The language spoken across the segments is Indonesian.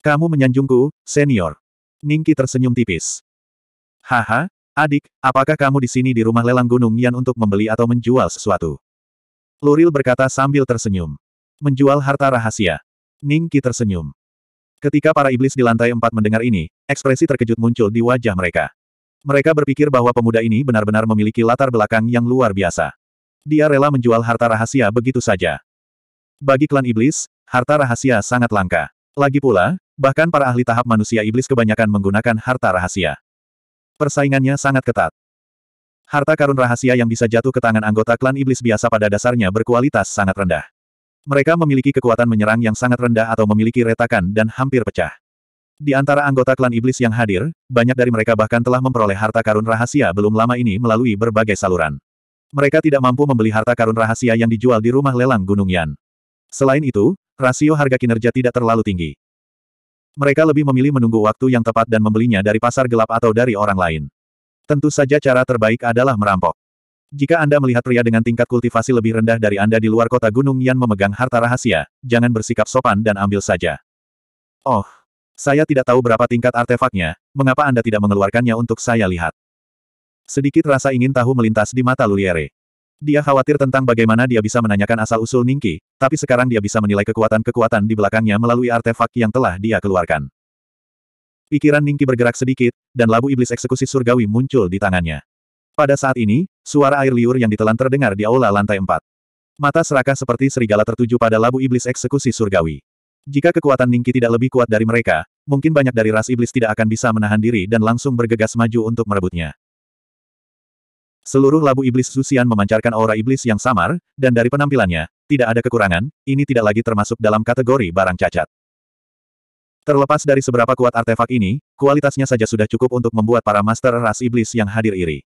Kamu menyanjungku, senior. Ningki tersenyum tipis. Haha, adik, apakah kamu di sini di rumah lelang Gunung Yan untuk membeli atau menjual sesuatu? Luril berkata sambil tersenyum. Menjual harta rahasia. Ningki tersenyum. Ketika para iblis di lantai empat mendengar ini, ekspresi terkejut muncul di wajah mereka. Mereka berpikir bahwa pemuda ini benar-benar memiliki latar belakang yang luar biasa. Dia rela menjual harta rahasia begitu saja. Bagi klan iblis, harta rahasia sangat langka. Lagi pula, Bahkan para ahli tahap manusia iblis kebanyakan menggunakan harta rahasia. Persaingannya sangat ketat. Harta karun rahasia yang bisa jatuh ke tangan anggota klan iblis biasa pada dasarnya berkualitas sangat rendah. Mereka memiliki kekuatan menyerang yang sangat rendah atau memiliki retakan dan hampir pecah. Di antara anggota klan iblis yang hadir, banyak dari mereka bahkan telah memperoleh harta karun rahasia belum lama ini melalui berbagai saluran. Mereka tidak mampu membeli harta karun rahasia yang dijual di rumah lelang Gunung Yan. Selain itu, rasio harga kinerja tidak terlalu tinggi. Mereka lebih memilih menunggu waktu yang tepat dan membelinya dari pasar gelap atau dari orang lain. Tentu saja cara terbaik adalah merampok. Jika Anda melihat pria dengan tingkat kultivasi lebih rendah dari Anda di luar kota Gunung yang memegang harta rahasia, jangan bersikap sopan dan ambil saja. Oh, saya tidak tahu berapa tingkat artefaknya, mengapa Anda tidak mengeluarkannya untuk saya lihat? Sedikit rasa ingin tahu melintas di mata Luliere. Dia khawatir tentang bagaimana dia bisa menanyakan asal-usul Ningki, tapi sekarang dia bisa menilai kekuatan-kekuatan di belakangnya melalui artefak yang telah dia keluarkan. Pikiran Ningki bergerak sedikit, dan labu iblis eksekusi surgawi muncul di tangannya. Pada saat ini, suara air liur yang ditelan terdengar di aula lantai 4. Mata serakah seperti serigala tertuju pada labu iblis eksekusi surgawi. Jika kekuatan Ningki tidak lebih kuat dari mereka, mungkin banyak dari ras iblis tidak akan bisa menahan diri dan langsung bergegas maju untuk merebutnya. Seluruh labu iblis Susian memancarkan aura iblis yang samar, dan dari penampilannya, tidak ada kekurangan, ini tidak lagi termasuk dalam kategori barang cacat. Terlepas dari seberapa kuat artefak ini, kualitasnya saja sudah cukup untuk membuat para master ras iblis yang hadir iri.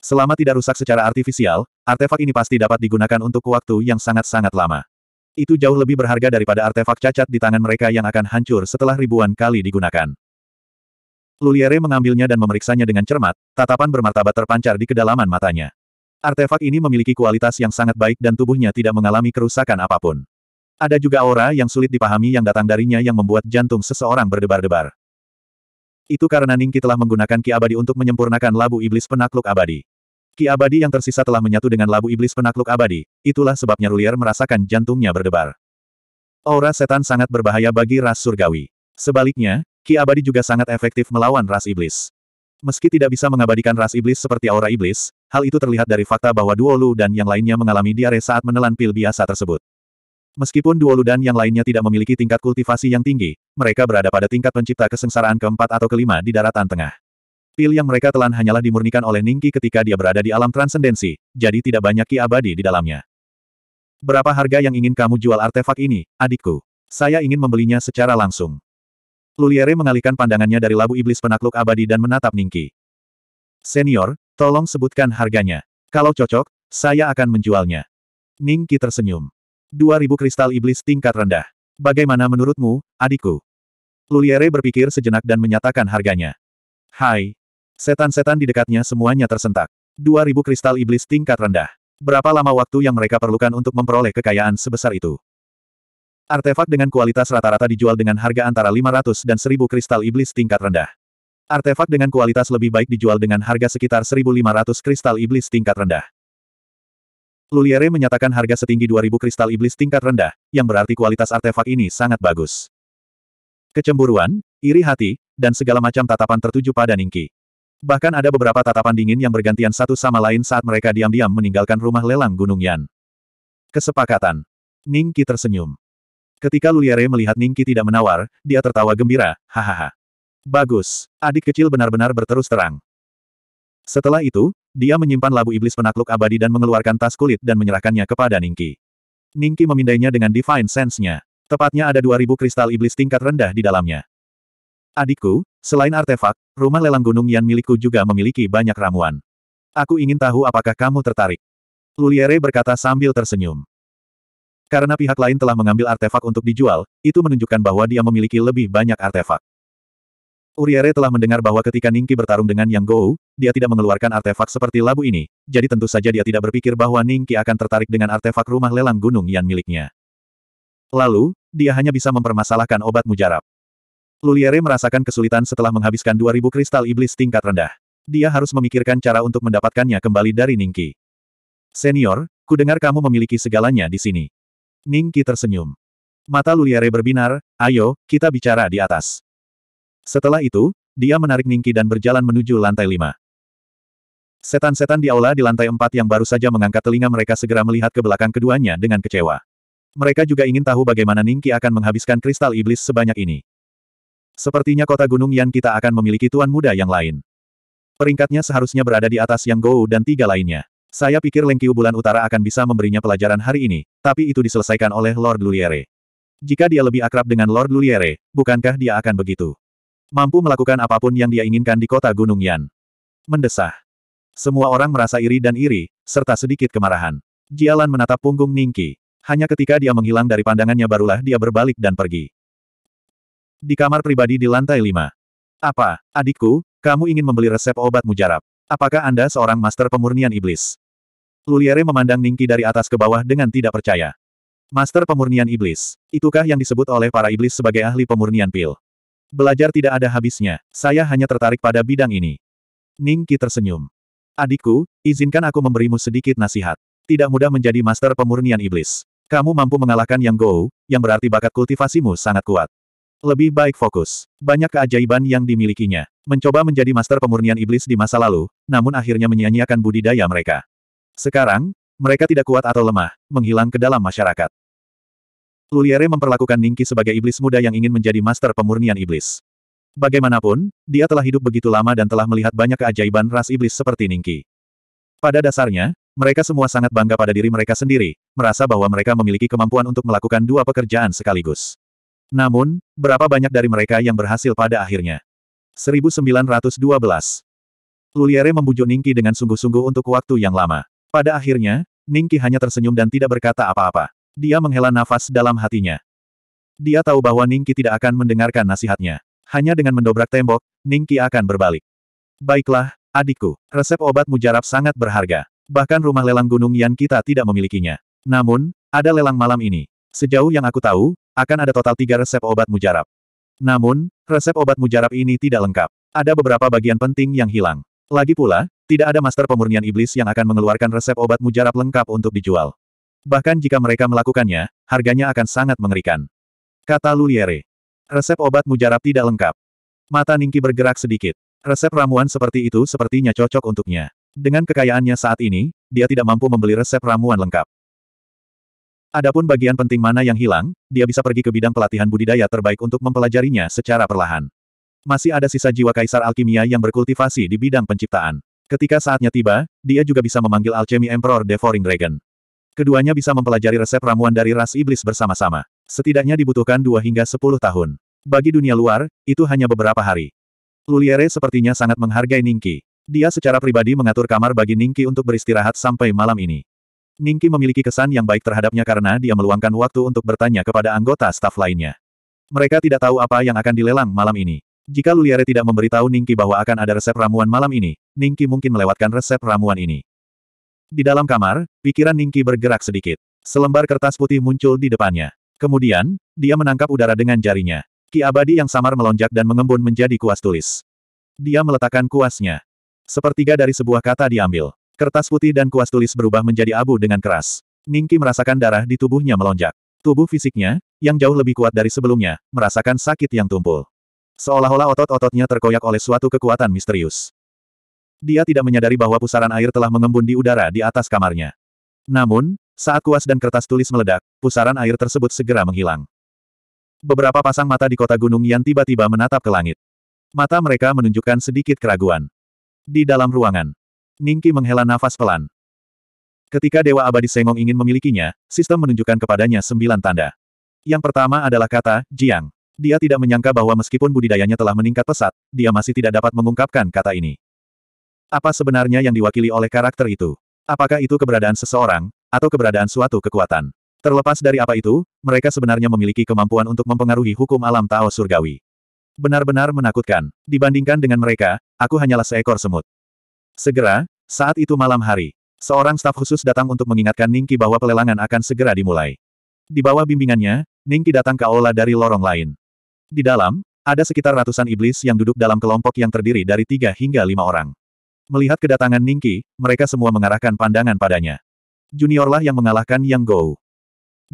Selama tidak rusak secara artifisial, artefak ini pasti dapat digunakan untuk waktu yang sangat-sangat lama. Itu jauh lebih berharga daripada artefak cacat di tangan mereka yang akan hancur setelah ribuan kali digunakan. Luliere mengambilnya dan memeriksanya dengan cermat, tatapan bermartabat terpancar di kedalaman matanya. Artefak ini memiliki kualitas yang sangat baik dan tubuhnya tidak mengalami kerusakan apapun. Ada juga aura yang sulit dipahami yang datang darinya yang membuat jantung seseorang berdebar-debar. Itu karena Ningki telah menggunakan Ki Abadi untuk menyempurnakan labu iblis penakluk abadi. Ki Abadi yang tersisa telah menyatu dengan labu iblis penakluk abadi, itulah sebabnya Rulier merasakan jantungnya berdebar. Aura setan sangat berbahaya bagi ras surgawi. Sebaliknya, Ki abadi juga sangat efektif melawan ras iblis. Meski tidak bisa mengabadikan ras iblis seperti aura iblis, hal itu terlihat dari fakta bahwa Duo Lu dan yang lainnya mengalami diare saat menelan pil biasa tersebut. Meskipun Duo Lu dan yang lainnya tidak memiliki tingkat kultivasi yang tinggi, mereka berada pada tingkat pencipta kesengsaraan keempat atau kelima di daratan tengah. Pil yang mereka telan hanyalah dimurnikan oleh Ningki ketika dia berada di alam transendensi, jadi tidak banyak ki abadi di dalamnya. Berapa harga yang ingin kamu jual artefak ini, adikku? Saya ingin membelinya secara langsung. Luliere mengalihkan pandangannya dari labu iblis penakluk abadi dan menatap Ningki. Senior, tolong sebutkan harganya. Kalau cocok, saya akan menjualnya. Ningki tersenyum. 2000 kristal iblis tingkat rendah. Bagaimana menurutmu, adikku? Luliere berpikir sejenak dan menyatakan harganya. Hai. Setan-setan di dekatnya semuanya tersentak. 2000 kristal iblis tingkat rendah. Berapa lama waktu yang mereka perlukan untuk memperoleh kekayaan sebesar itu? Artefak dengan kualitas rata-rata dijual dengan harga antara 500 dan 1000 kristal iblis tingkat rendah. Artefak dengan kualitas lebih baik dijual dengan harga sekitar 1500 kristal iblis tingkat rendah. Luliere menyatakan harga setinggi 2000 kristal iblis tingkat rendah, yang berarti kualitas artefak ini sangat bagus. Kecemburuan, iri hati, dan segala macam tatapan tertuju pada Ningki. Bahkan ada beberapa tatapan dingin yang bergantian satu sama lain saat mereka diam-diam meninggalkan rumah lelang Gunung Yan. Kesepakatan. Ningki tersenyum. Ketika Luliare melihat Ningki tidak menawar, dia tertawa gembira, hahaha. Bagus, adik kecil benar-benar berterus terang. Setelah itu, dia menyimpan labu iblis penakluk abadi dan mengeluarkan tas kulit dan menyerahkannya kepada Ningki. Ningki memindainya dengan Divine Sense-nya. Tepatnya ada 2000 kristal iblis tingkat rendah di dalamnya. Adikku, selain artefak, rumah lelang gunung Yan milikku juga memiliki banyak ramuan. Aku ingin tahu apakah kamu tertarik. Luliere berkata sambil tersenyum. Karena pihak lain telah mengambil artefak untuk dijual, itu menunjukkan bahwa dia memiliki lebih banyak artefak. Uriere telah mendengar bahwa ketika Ningki bertarung dengan Yang Gou, dia tidak mengeluarkan artefak seperti labu ini, jadi tentu saja dia tidak berpikir bahwa Ningki akan tertarik dengan artefak rumah lelang gunung yang miliknya. Lalu, dia hanya bisa mempermasalahkan obat mujarab. Luliere merasakan kesulitan setelah menghabiskan 2000 kristal iblis tingkat rendah. Dia harus memikirkan cara untuk mendapatkannya kembali dari Ningki. Senior, ku dengar kamu memiliki segalanya di sini. Ning Qi tersenyum. Mata Luliare berbinar, ayo, kita bicara di atas. Setelah itu, dia menarik Ning dan berjalan menuju lantai lima. Setan-setan di aula di lantai empat yang baru saja mengangkat telinga mereka segera melihat ke belakang keduanya dengan kecewa. Mereka juga ingin tahu bagaimana Ning akan menghabiskan kristal iblis sebanyak ini. Sepertinya kota gunung Yan kita akan memiliki tuan muda yang lain. Peringkatnya seharusnya berada di atas Yang Gou dan tiga lainnya. Saya pikir Lengkiu bulan utara akan bisa memberinya pelajaran hari ini, tapi itu diselesaikan oleh Lord Luliere. Jika dia lebih akrab dengan Lord Luliere, bukankah dia akan begitu? Mampu melakukan apapun yang dia inginkan di kota Gunung Yan. Mendesah. Semua orang merasa iri dan iri, serta sedikit kemarahan. Jialan menatap punggung Ningki. Hanya ketika dia menghilang dari pandangannya barulah dia berbalik dan pergi. Di kamar pribadi di lantai 5. Apa, adikku, kamu ingin membeli resep obat mujarab? Apakah Anda seorang master pemurnian iblis? Luliere memandang Ningki dari atas ke bawah dengan tidak percaya. Master pemurnian iblis. Itukah yang disebut oleh para iblis sebagai ahli pemurnian pil? Belajar tidak ada habisnya. Saya hanya tertarik pada bidang ini. Ningki tersenyum. Adikku, izinkan aku memberimu sedikit nasihat. Tidak mudah menjadi master pemurnian iblis. Kamu mampu mengalahkan Yang Gou, yang berarti bakat kultivasimu sangat kuat. Lebih baik fokus. Banyak keajaiban yang dimilikinya. Mencoba menjadi master pemurnian iblis di masa lalu, namun akhirnya menyia-nyiakan budidaya mereka. Sekarang, mereka tidak kuat atau lemah, menghilang ke dalam masyarakat. Luliere memperlakukan Ningki sebagai iblis muda yang ingin menjadi master pemurnian iblis. Bagaimanapun, dia telah hidup begitu lama dan telah melihat banyak keajaiban ras iblis seperti Ningki. Pada dasarnya, mereka semua sangat bangga pada diri mereka sendiri, merasa bahwa mereka memiliki kemampuan untuk melakukan dua pekerjaan sekaligus. Namun, berapa banyak dari mereka yang berhasil pada akhirnya? 1912. Luliere membujuk Ningki dengan sungguh-sungguh untuk waktu yang lama. Pada akhirnya, Ningki hanya tersenyum dan tidak berkata apa-apa. Dia menghela nafas dalam hatinya. Dia tahu bahwa Ningki tidak akan mendengarkan nasihatnya. Hanya dengan mendobrak tembok, Ningki akan berbalik. Baiklah, adikku, resep obat mujarab sangat berharga. Bahkan rumah lelang gunung yang kita tidak memilikinya. Namun, ada lelang malam ini. Sejauh yang aku tahu, akan ada total tiga resep obat mujarab. Namun, resep obat mujarab ini tidak lengkap. Ada beberapa bagian penting yang hilang. Lagi pula, tidak ada master pemurnian iblis yang akan mengeluarkan resep obat mujarab lengkap untuk dijual. Bahkan jika mereka melakukannya, harganya akan sangat mengerikan. Kata Luliere. Resep obat mujarab tidak lengkap. Mata Ningki bergerak sedikit. Resep ramuan seperti itu sepertinya cocok untuknya. Dengan kekayaannya saat ini, dia tidak mampu membeli resep ramuan lengkap. Adapun bagian penting mana yang hilang, dia bisa pergi ke bidang pelatihan budidaya terbaik untuk mempelajarinya secara perlahan. Masih ada sisa jiwa kaisar alkimia yang berkultivasi di bidang penciptaan. Ketika saatnya tiba, dia juga bisa memanggil alchemy Emperor Devouring Dragon. Keduanya bisa mempelajari resep ramuan dari ras iblis bersama-sama. Setidaknya dibutuhkan 2 hingga 10 tahun. Bagi dunia luar, itu hanya beberapa hari. Luliere sepertinya sangat menghargai Ningki. Dia secara pribadi mengatur kamar bagi Ningki untuk beristirahat sampai malam ini. Ningki memiliki kesan yang baik terhadapnya karena dia meluangkan waktu untuk bertanya kepada anggota staf lainnya. Mereka tidak tahu apa yang akan dilelang malam ini. Jika Luliare tidak memberitahu Ningki bahwa akan ada resep ramuan malam ini, Ningki mungkin melewatkan resep ramuan ini. Di dalam kamar, pikiran Ningki bergerak sedikit. Selembar kertas putih muncul di depannya. Kemudian, dia menangkap udara dengan jarinya. Ki abadi yang samar melonjak dan mengembun menjadi kuas tulis. Dia meletakkan kuasnya. Sepertiga dari sebuah kata diambil. Kertas putih dan kuas tulis berubah menjadi abu dengan keras. Ningki merasakan darah di tubuhnya melonjak. Tubuh fisiknya, yang jauh lebih kuat dari sebelumnya, merasakan sakit yang tumpul. Seolah-olah otot-ototnya terkoyak oleh suatu kekuatan misterius. Dia tidak menyadari bahwa pusaran air telah mengembun di udara di atas kamarnya. Namun, saat kuas dan kertas tulis meledak, pusaran air tersebut segera menghilang. Beberapa pasang mata di kota gunung yang tiba-tiba menatap ke langit. Mata mereka menunjukkan sedikit keraguan. Di dalam ruangan, Ningki menghela nafas pelan. Ketika Dewa Abadi Sengong ingin memilikinya, sistem menunjukkan kepadanya sembilan tanda. Yang pertama adalah kata, Jiang. Dia tidak menyangka bahwa meskipun budidayanya telah meningkat pesat, dia masih tidak dapat mengungkapkan kata ini. Apa sebenarnya yang diwakili oleh karakter itu? Apakah itu keberadaan seseorang, atau keberadaan suatu kekuatan? Terlepas dari apa itu, mereka sebenarnya memiliki kemampuan untuk mempengaruhi hukum alam Tao surgawi. Benar-benar menakutkan. Dibandingkan dengan mereka, aku hanyalah seekor semut. Segera, saat itu malam hari, Seorang staf khusus datang untuk mengingatkan Ningki bahwa pelelangan akan segera dimulai. Di bawah bimbingannya, Ningki datang ke aula dari lorong lain. Di dalam, ada sekitar ratusan iblis yang duduk dalam kelompok yang terdiri dari tiga hingga lima orang. Melihat kedatangan Ningki, mereka semua mengarahkan pandangan padanya. Juniorlah yang mengalahkan Yang Gou.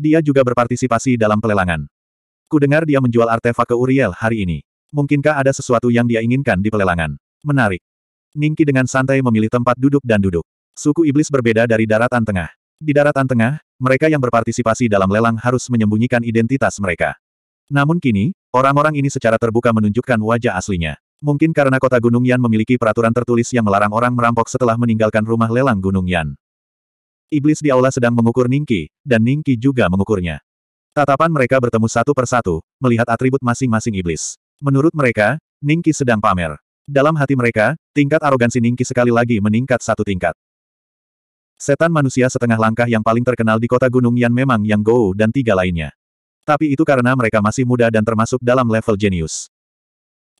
Dia juga berpartisipasi dalam pelelangan. ku dengar dia menjual artefak ke Uriel hari ini. Mungkinkah ada sesuatu yang dia inginkan di pelelangan? Menarik. Ningki dengan santai memilih tempat duduk dan duduk. Suku iblis berbeda dari daratan tengah. Di daratan tengah, mereka yang berpartisipasi dalam lelang harus menyembunyikan identitas mereka. Namun kini, Orang-orang ini secara terbuka menunjukkan wajah aslinya. Mungkin karena kota Gunung Yan memiliki peraturan tertulis yang melarang orang merampok setelah meninggalkan rumah lelang Gunung Yan. Iblis di aula sedang mengukur Ningki, dan Ningki juga mengukurnya. Tatapan mereka bertemu satu persatu, melihat atribut masing-masing iblis. Menurut mereka, Ningki sedang pamer. Dalam hati mereka, tingkat arogansi Ningki sekali lagi meningkat satu tingkat. Setan manusia setengah langkah yang paling terkenal di kota Gunung Yan memang Yang Gou dan tiga lainnya. Tapi itu karena mereka masih muda dan termasuk dalam level jenius.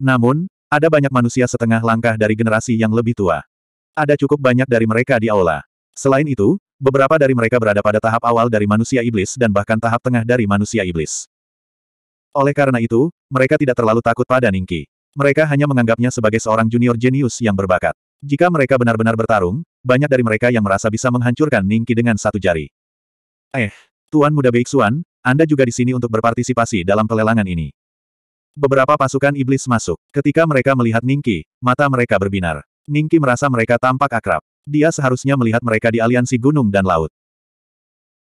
Namun, ada banyak manusia setengah langkah dari generasi yang lebih tua. Ada cukup banyak dari mereka di aula. Selain itu, beberapa dari mereka berada pada tahap awal dari manusia iblis dan bahkan tahap tengah dari manusia iblis. Oleh karena itu, mereka tidak terlalu takut pada Ningki. Mereka hanya menganggapnya sebagai seorang junior jenius yang berbakat. Jika mereka benar-benar bertarung, banyak dari mereka yang merasa bisa menghancurkan Ningki dengan satu jari. Eh, Tuan Muda Beiksuan, anda juga di sini untuk berpartisipasi dalam pelelangan ini. Beberapa pasukan iblis masuk. Ketika mereka melihat Ningki, mata mereka berbinar. Ningki merasa mereka tampak akrab. Dia seharusnya melihat mereka di aliansi gunung dan laut.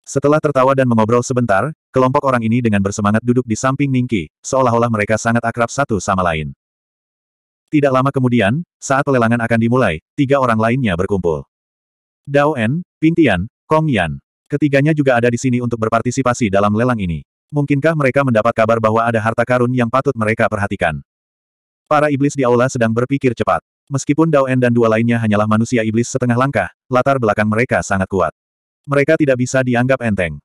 Setelah tertawa dan mengobrol sebentar, kelompok orang ini dengan bersemangat duduk di samping Ningki, seolah-olah mereka sangat akrab satu sama lain. Tidak lama kemudian, saat pelelangan akan dimulai, tiga orang lainnya berkumpul. Dao En, Pintian, Kong Yan. Ketiganya juga ada di sini untuk berpartisipasi dalam lelang ini. Mungkinkah mereka mendapat kabar bahwa ada harta karun yang patut mereka perhatikan? Para iblis di aula sedang berpikir cepat. Meskipun Daoen dan dua lainnya hanyalah manusia iblis setengah langkah, latar belakang mereka sangat kuat. Mereka tidak bisa dianggap enteng.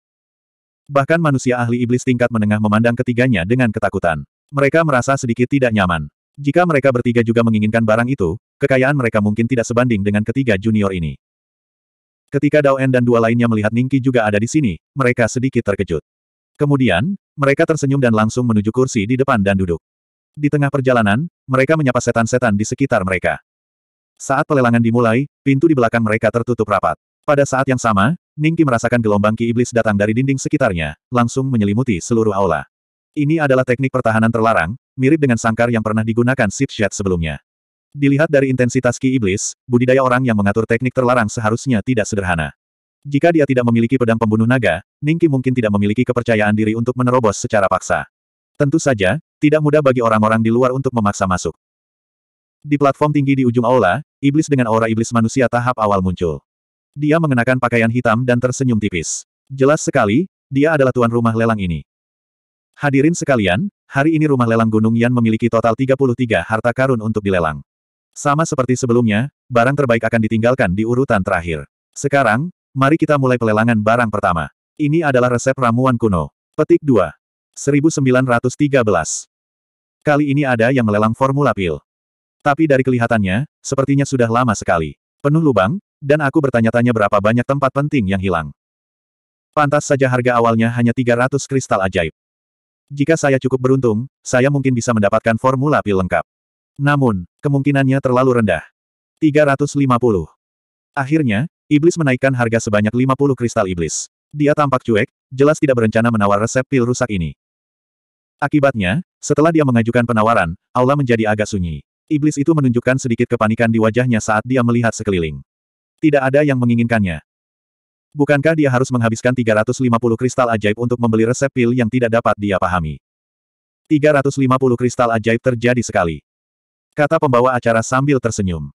Bahkan manusia ahli iblis tingkat menengah memandang ketiganya dengan ketakutan. Mereka merasa sedikit tidak nyaman. Jika mereka bertiga juga menginginkan barang itu, kekayaan mereka mungkin tidak sebanding dengan ketiga junior ini. Ketika Dao En dan dua lainnya melihat Ningki juga ada di sini, mereka sedikit terkejut. Kemudian, mereka tersenyum dan langsung menuju kursi di depan dan duduk. Di tengah perjalanan, mereka menyapa setan-setan di sekitar mereka. Saat pelelangan dimulai, pintu di belakang mereka tertutup rapat. Pada saat yang sama, Ningki merasakan gelombang ki iblis datang dari dinding sekitarnya, langsung menyelimuti seluruh aula. Ini adalah teknik pertahanan terlarang, mirip dengan sangkar yang pernah digunakan Sip sebelumnya. Dilihat dari intensitas ki iblis, budidaya orang yang mengatur teknik terlarang seharusnya tidak sederhana. Jika dia tidak memiliki pedang pembunuh naga, Ningki mungkin tidak memiliki kepercayaan diri untuk menerobos secara paksa. Tentu saja, tidak mudah bagi orang-orang di luar untuk memaksa masuk. Di platform tinggi di ujung aula, iblis dengan aura iblis manusia tahap awal muncul. Dia mengenakan pakaian hitam dan tersenyum tipis. Jelas sekali, dia adalah tuan rumah lelang ini. Hadirin sekalian, hari ini rumah lelang Gunung Yan memiliki total 33 harta karun untuk dilelang. Sama seperti sebelumnya, barang terbaik akan ditinggalkan di urutan terakhir. Sekarang, mari kita mulai pelelangan barang pertama. Ini adalah resep ramuan kuno. Petik 2. 1913. Kali ini ada yang melelang formula pil. Tapi dari kelihatannya, sepertinya sudah lama sekali. Penuh lubang, dan aku bertanya-tanya berapa banyak tempat penting yang hilang. Pantas saja harga awalnya hanya 300 kristal ajaib. Jika saya cukup beruntung, saya mungkin bisa mendapatkan formula pil lengkap. Namun, kemungkinannya terlalu rendah. 350. Akhirnya, iblis menaikkan harga sebanyak 50 kristal iblis. Dia tampak cuek, jelas tidak berencana menawar resep pil rusak ini. Akibatnya, setelah dia mengajukan penawaran, Allah menjadi agak sunyi. Iblis itu menunjukkan sedikit kepanikan di wajahnya saat dia melihat sekeliling. Tidak ada yang menginginkannya. Bukankah dia harus menghabiskan 350 kristal ajaib untuk membeli resep pil yang tidak dapat dia pahami? 350 kristal ajaib terjadi sekali. Kata pembawa acara sambil tersenyum.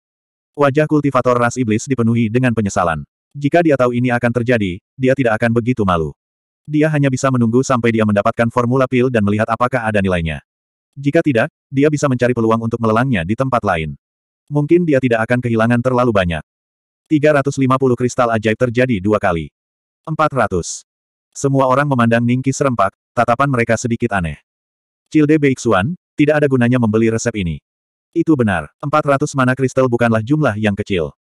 Wajah kultivator ras iblis dipenuhi dengan penyesalan. Jika dia tahu ini akan terjadi, dia tidak akan begitu malu. Dia hanya bisa menunggu sampai dia mendapatkan formula pil dan melihat apakah ada nilainya. Jika tidak, dia bisa mencari peluang untuk melelangnya di tempat lain. Mungkin dia tidak akan kehilangan terlalu banyak. 350 kristal ajaib terjadi dua kali. 400. Semua orang memandang Ningki serempak, tatapan mereka sedikit aneh. Cilde Beixuan, tidak ada gunanya membeli resep ini. Itu benar, 400 mana kristal bukanlah jumlah yang kecil.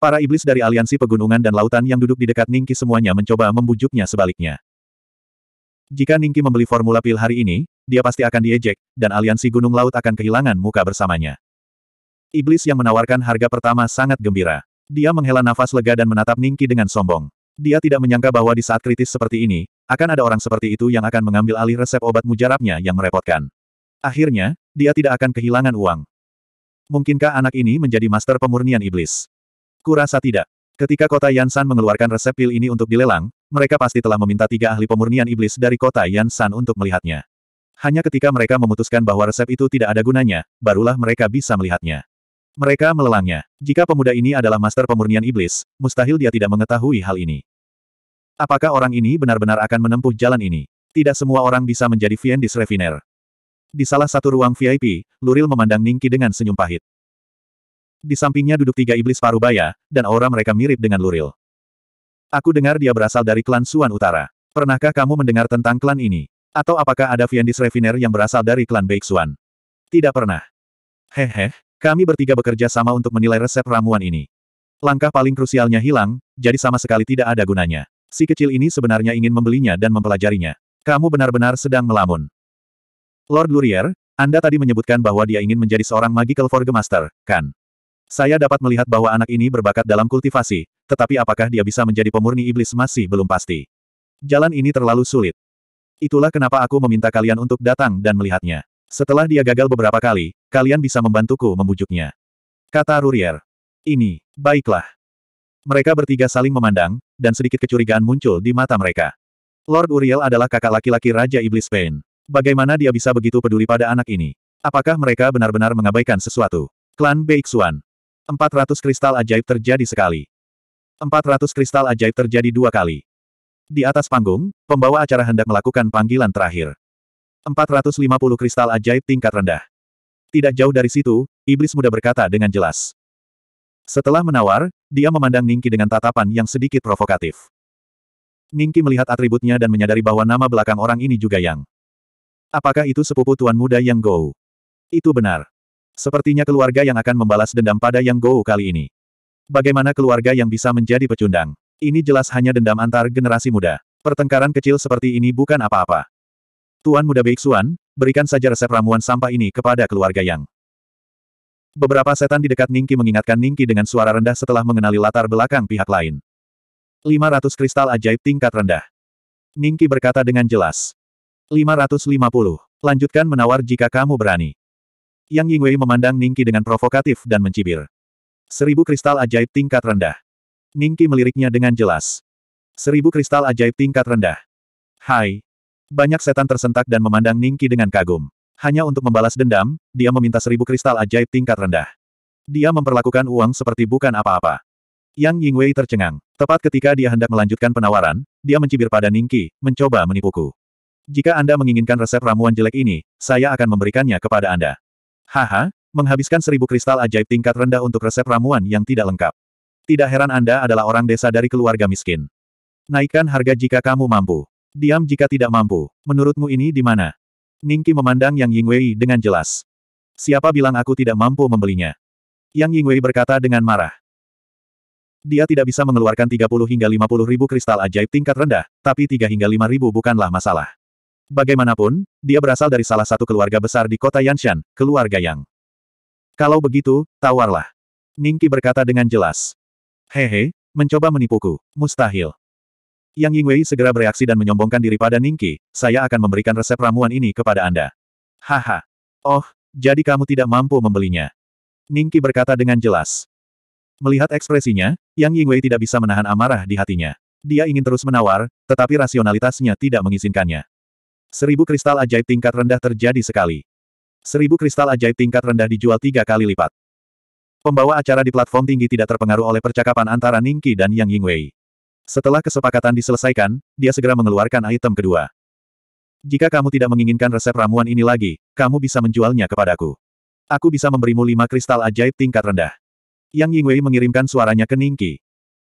Para iblis dari aliansi pegunungan dan lautan yang duduk di dekat Ningki semuanya mencoba membujuknya sebaliknya. Jika Ningki membeli formula pil hari ini, dia pasti akan diejek, dan aliansi gunung laut akan kehilangan muka bersamanya. Iblis yang menawarkan harga pertama sangat gembira. Dia menghela nafas lega dan menatap Ningki dengan sombong. Dia tidak menyangka bahwa di saat kritis seperti ini, akan ada orang seperti itu yang akan mengambil alih resep obat mujarabnya yang merepotkan. Akhirnya, dia tidak akan kehilangan uang. Mungkinkah anak ini menjadi master pemurnian iblis? Kurasa tidak. Ketika kota Yansan mengeluarkan resep pil ini untuk dilelang, mereka pasti telah meminta tiga ahli pemurnian iblis dari kota Yansan untuk melihatnya. Hanya ketika mereka memutuskan bahwa resep itu tidak ada gunanya, barulah mereka bisa melihatnya. Mereka melelangnya. Jika pemuda ini adalah master pemurnian iblis, mustahil dia tidak mengetahui hal ini. Apakah orang ini benar-benar akan menempuh jalan ini? Tidak semua orang bisa menjadi Fiendis Refiner. Di salah satu ruang VIP, Luril memandang Ningki dengan senyum pahit. Di sampingnya duduk tiga iblis parubaya, dan aura mereka mirip dengan Luril. Aku dengar dia berasal dari klan Suan Utara. Pernahkah kamu mendengar tentang klan ini? Atau apakah ada Viandis Refiner yang berasal dari klan Baik Suan? Tidak pernah. Hehe, kami bertiga bekerja sama untuk menilai resep ramuan ini. Langkah paling krusialnya hilang, jadi sama sekali tidak ada gunanya. Si kecil ini sebenarnya ingin membelinya dan mempelajarinya. Kamu benar-benar sedang melamun. Lord Lurier, Anda tadi menyebutkan bahwa dia ingin menjadi seorang magical forge master, kan? Saya dapat melihat bahwa anak ini berbakat dalam kultivasi, tetapi apakah dia bisa menjadi pemurni iblis masih belum pasti. Jalan ini terlalu sulit. Itulah kenapa aku meminta kalian untuk datang dan melihatnya. Setelah dia gagal beberapa kali, kalian bisa membantuku membujuknya. Kata Rurier. Ini, baiklah. Mereka bertiga saling memandang, dan sedikit kecurigaan muncul di mata mereka. Lord Uriel adalah kakak laki-laki Raja Iblis Pain. Bagaimana dia bisa begitu peduli pada anak ini? Apakah mereka benar-benar mengabaikan sesuatu? Klan Beixuan. 400 kristal ajaib terjadi sekali. 400 kristal ajaib terjadi dua kali. Di atas panggung, pembawa acara hendak melakukan panggilan terakhir. 450 kristal ajaib tingkat rendah. Tidak jauh dari situ, iblis muda berkata dengan jelas. Setelah menawar, dia memandang Ningki dengan tatapan yang sedikit provokatif. Ningki melihat atributnya dan menyadari bahwa nama belakang orang ini juga Yang. Apakah itu sepupu tuan muda Yang Gou? Itu benar. Sepertinya keluarga yang akan membalas dendam pada Yang Gou kali ini. Bagaimana keluarga yang bisa menjadi pecundang? Ini jelas hanya dendam antar generasi muda. Pertengkaran kecil seperti ini bukan apa-apa. Tuan muda Beiksuan, berikan saja resep ramuan sampah ini kepada keluarga Yang. Beberapa setan di dekat Ningki mengingatkan Ningki dengan suara rendah setelah mengenali latar belakang pihak lain. 500 kristal ajaib tingkat rendah. Ningki berkata dengan jelas. 550. Lanjutkan menawar jika kamu berani. Yang Yingwei memandang Ningki dengan provokatif dan mencibir. Seribu kristal ajaib tingkat rendah. Ningki meliriknya dengan jelas. Seribu kristal ajaib tingkat rendah. Hai. Banyak setan tersentak dan memandang Ningki dengan kagum. Hanya untuk membalas dendam, dia meminta seribu kristal ajaib tingkat rendah. Dia memperlakukan uang seperti bukan apa-apa. Yang Yingwei tercengang. Tepat ketika dia hendak melanjutkan penawaran, dia mencibir pada Ningki, mencoba menipuku. Jika Anda menginginkan resep ramuan jelek ini, saya akan memberikannya kepada Anda. Haha, menghabiskan seribu kristal ajaib tingkat rendah untuk resep ramuan yang tidak lengkap. Tidak heran Anda adalah orang desa dari keluarga miskin. Naikkan harga jika kamu mampu. Diam jika tidak mampu. Menurutmu ini di mana? Ningki memandang Yang Yingwei dengan jelas. Siapa bilang aku tidak mampu membelinya? Yang Yingwei berkata dengan marah. Dia tidak bisa mengeluarkan 30 hingga 50 ribu kristal ajaib tingkat rendah, tapi 3 hingga 5 ribu bukanlah masalah. Bagaimanapun, dia berasal dari salah satu keluarga besar di kota Yanshan, keluarga Yang. Kalau begitu, tawarlah. Ningki berkata dengan jelas. Hehe, mencoba menipuku, mustahil. Yang Yingwei segera bereaksi dan menyombongkan diri pada Ningki, saya akan memberikan resep ramuan ini kepada Anda. Haha. Oh, jadi kamu tidak mampu membelinya. Ningki berkata dengan jelas. Melihat ekspresinya, Yang Yingwei tidak bisa menahan amarah di hatinya. Dia ingin terus menawar, tetapi rasionalitasnya tidak mengizinkannya. Seribu kristal ajaib tingkat rendah terjadi sekali. Seribu kristal ajaib tingkat rendah dijual tiga kali lipat. Pembawa acara di platform tinggi tidak terpengaruh oleh percakapan antara Ningqi dan Yang Yingwei. Setelah kesepakatan diselesaikan, dia segera mengeluarkan item kedua. Jika kamu tidak menginginkan resep ramuan ini lagi, kamu bisa menjualnya kepadaku. Aku bisa memberimu lima kristal ajaib tingkat rendah. Yang Yingwei mengirimkan suaranya ke Ningqi.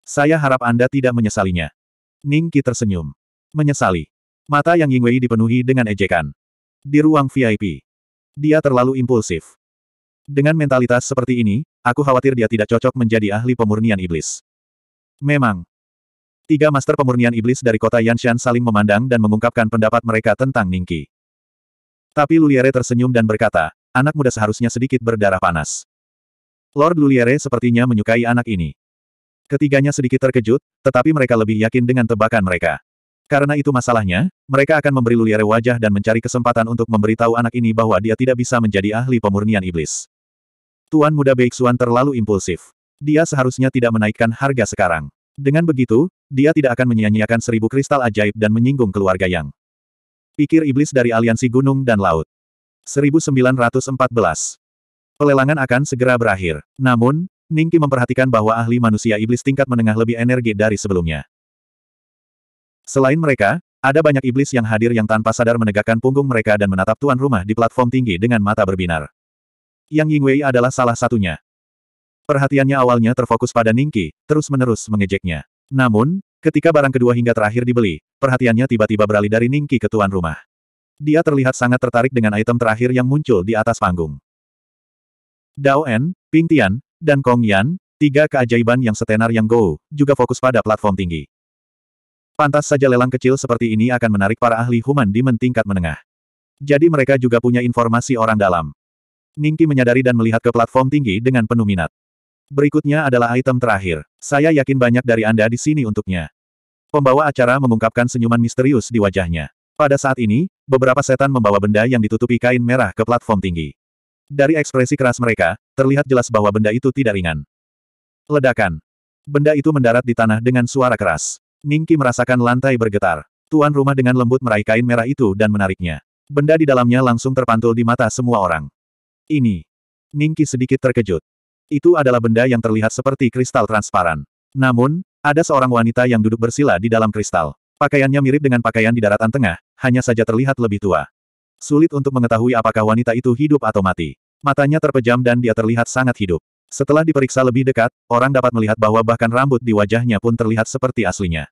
Saya harap Anda tidak menyesalinya. Ningqi tersenyum. Menyesali. Mata Yang Yingwei dipenuhi dengan ejekan. Di ruang VIP. Dia terlalu impulsif. Dengan mentalitas seperti ini, aku khawatir dia tidak cocok menjadi ahli pemurnian iblis. Memang. Tiga master pemurnian iblis dari kota Yanshan saling memandang dan mengungkapkan pendapat mereka tentang Ningki. Tapi Luliere tersenyum dan berkata, anak muda seharusnya sedikit berdarah panas. Lord Luliere sepertinya menyukai anak ini. Ketiganya sedikit terkejut, tetapi mereka lebih yakin dengan tebakan mereka. Karena itu masalahnya, mereka akan memberi Luliere wajah dan mencari kesempatan untuk memberitahu anak ini bahwa dia tidak bisa menjadi ahli pemurnian iblis. Tuan muda Beixuan terlalu impulsif. Dia seharusnya tidak menaikkan harga sekarang. Dengan begitu, dia tidak akan menyia-nyiakan seribu kristal ajaib dan menyinggung keluarga Yang. Pikir iblis dari aliansi gunung dan laut. 1914. Pelelangan akan segera berakhir. Namun, Ningki memperhatikan bahwa ahli manusia iblis tingkat menengah lebih energi dari sebelumnya. Selain mereka, ada banyak iblis yang hadir yang tanpa sadar menegakkan punggung mereka dan menatap tuan rumah di platform tinggi dengan mata berbinar. Yang Yingwei adalah salah satunya. Perhatiannya awalnya terfokus pada Ningki, terus-menerus mengejeknya. Namun, ketika barang kedua hingga terakhir dibeli, perhatiannya tiba-tiba beralih dari Ningki ke tuan rumah. Dia terlihat sangat tertarik dengan item terakhir yang muncul di atas panggung. Dao En, Ping Tian, dan Kong Yan, tiga keajaiban yang setenar yang Go, juga fokus pada platform tinggi. Pantas saja lelang kecil seperti ini akan menarik para ahli human di tingkat menengah. Jadi mereka juga punya informasi orang dalam. Ningki menyadari dan melihat ke platform tinggi dengan penuh minat. Berikutnya adalah item terakhir. Saya yakin banyak dari Anda di sini untuknya. Pembawa acara mengungkapkan senyuman misterius di wajahnya. Pada saat ini, beberapa setan membawa benda yang ditutupi kain merah ke platform tinggi. Dari ekspresi keras mereka, terlihat jelas bahwa benda itu tidak ringan. Ledakan. Benda itu mendarat di tanah dengan suara keras. Ningki merasakan lantai bergetar. Tuan rumah dengan lembut meraih kain merah itu dan menariknya. Benda di dalamnya langsung terpantul di mata semua orang. Ini. Ningki sedikit terkejut. Itu adalah benda yang terlihat seperti kristal transparan. Namun, ada seorang wanita yang duduk bersila di dalam kristal. Pakaiannya mirip dengan pakaian di daratan tengah, hanya saja terlihat lebih tua. Sulit untuk mengetahui apakah wanita itu hidup atau mati. Matanya terpejam dan dia terlihat sangat hidup. Setelah diperiksa lebih dekat, orang dapat melihat bahwa bahkan rambut di wajahnya pun terlihat seperti aslinya.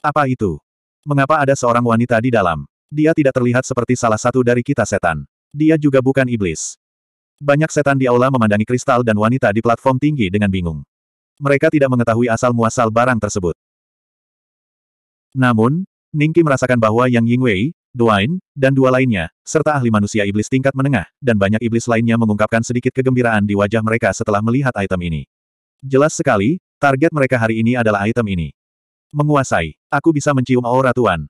Apa itu? Mengapa ada seorang wanita di dalam? Dia tidak terlihat seperti salah satu dari kita setan. Dia juga bukan iblis. Banyak setan di aula memandangi kristal dan wanita di platform tinggi dengan bingung. Mereka tidak mengetahui asal-muasal barang tersebut. Namun, Ningki merasakan bahwa Yang Yingwei, Duain, dan dua lainnya, serta ahli manusia iblis tingkat menengah, dan banyak iblis lainnya mengungkapkan sedikit kegembiraan di wajah mereka setelah melihat item ini. Jelas sekali, target mereka hari ini adalah item ini. Menguasai, aku bisa mencium aura Tuan.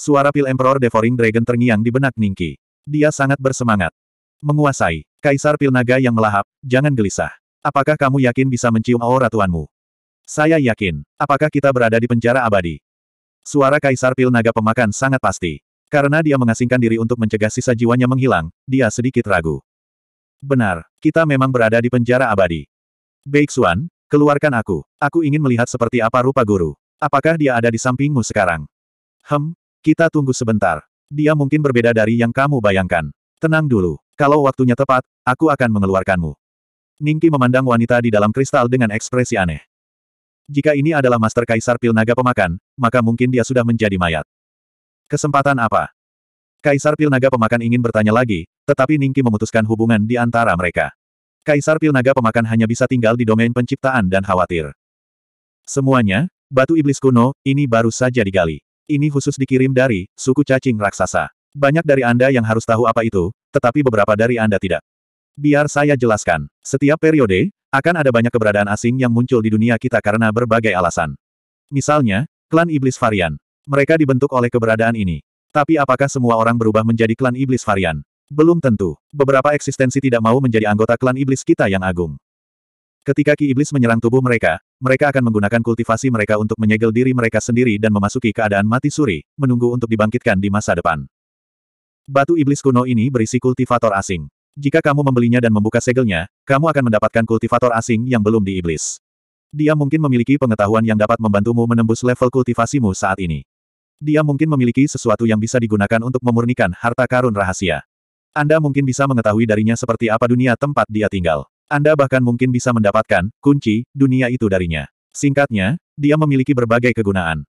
Suara pil Emperor Devouring Dragon terngiang di benak Ningki. Dia sangat bersemangat. Menguasai, Kaisar Pil Naga yang melahap, jangan gelisah. Apakah kamu yakin bisa mencium aura Tuanmu? Saya yakin. Apakah kita berada di penjara abadi? Suara Kaisar Pil Naga pemakan sangat pasti. Karena dia mengasingkan diri untuk mencegah sisa jiwanya menghilang, dia sedikit ragu. Benar, kita memang berada di penjara abadi. Beixuan, keluarkan aku. Aku ingin melihat seperti apa rupa guru. Apakah dia ada di sampingmu sekarang? Hem, kita tunggu sebentar. Dia mungkin berbeda dari yang kamu bayangkan. Tenang dulu. Kalau waktunya tepat, aku akan mengeluarkanmu. Ningki memandang wanita di dalam kristal dengan ekspresi aneh. Jika ini adalah Master Kaisar Pil Naga Pemakan, maka mungkin dia sudah menjadi mayat. Kesempatan apa? Kaisar Pilnaga Pemakan ingin bertanya lagi, tetapi Ningki memutuskan hubungan di antara mereka. Kaisar Pilnaga Pemakan hanya bisa tinggal di domain penciptaan dan khawatir. Semuanya, batu iblis kuno, ini baru saja digali. Ini khusus dikirim dari suku cacing raksasa. Banyak dari Anda yang harus tahu apa itu, tetapi beberapa dari Anda tidak. Biar saya jelaskan. Setiap periode, akan ada banyak keberadaan asing yang muncul di dunia kita karena berbagai alasan. Misalnya, klan iblis varian, mereka dibentuk oleh keberadaan ini. Tapi apakah semua orang berubah menjadi klan iblis varian? Belum tentu. Beberapa eksistensi tidak mau menjadi anggota klan iblis kita yang agung. Ketika ki iblis menyerang tubuh mereka, mereka akan menggunakan kultivasi mereka untuk menyegel diri mereka sendiri dan memasuki keadaan mati suri, menunggu untuk dibangkitkan di masa depan. Batu iblis kuno ini berisi kultivator asing. Jika kamu membelinya dan membuka segelnya, kamu akan mendapatkan kultivator asing yang belum diiblis. Dia mungkin memiliki pengetahuan yang dapat membantumu menembus level kultivasimu saat ini. Dia mungkin memiliki sesuatu yang bisa digunakan untuk memurnikan harta karun rahasia. Anda mungkin bisa mengetahui darinya seperti apa dunia tempat dia tinggal. Anda bahkan mungkin bisa mendapatkan kunci dunia itu darinya. Singkatnya, dia memiliki berbagai kegunaan.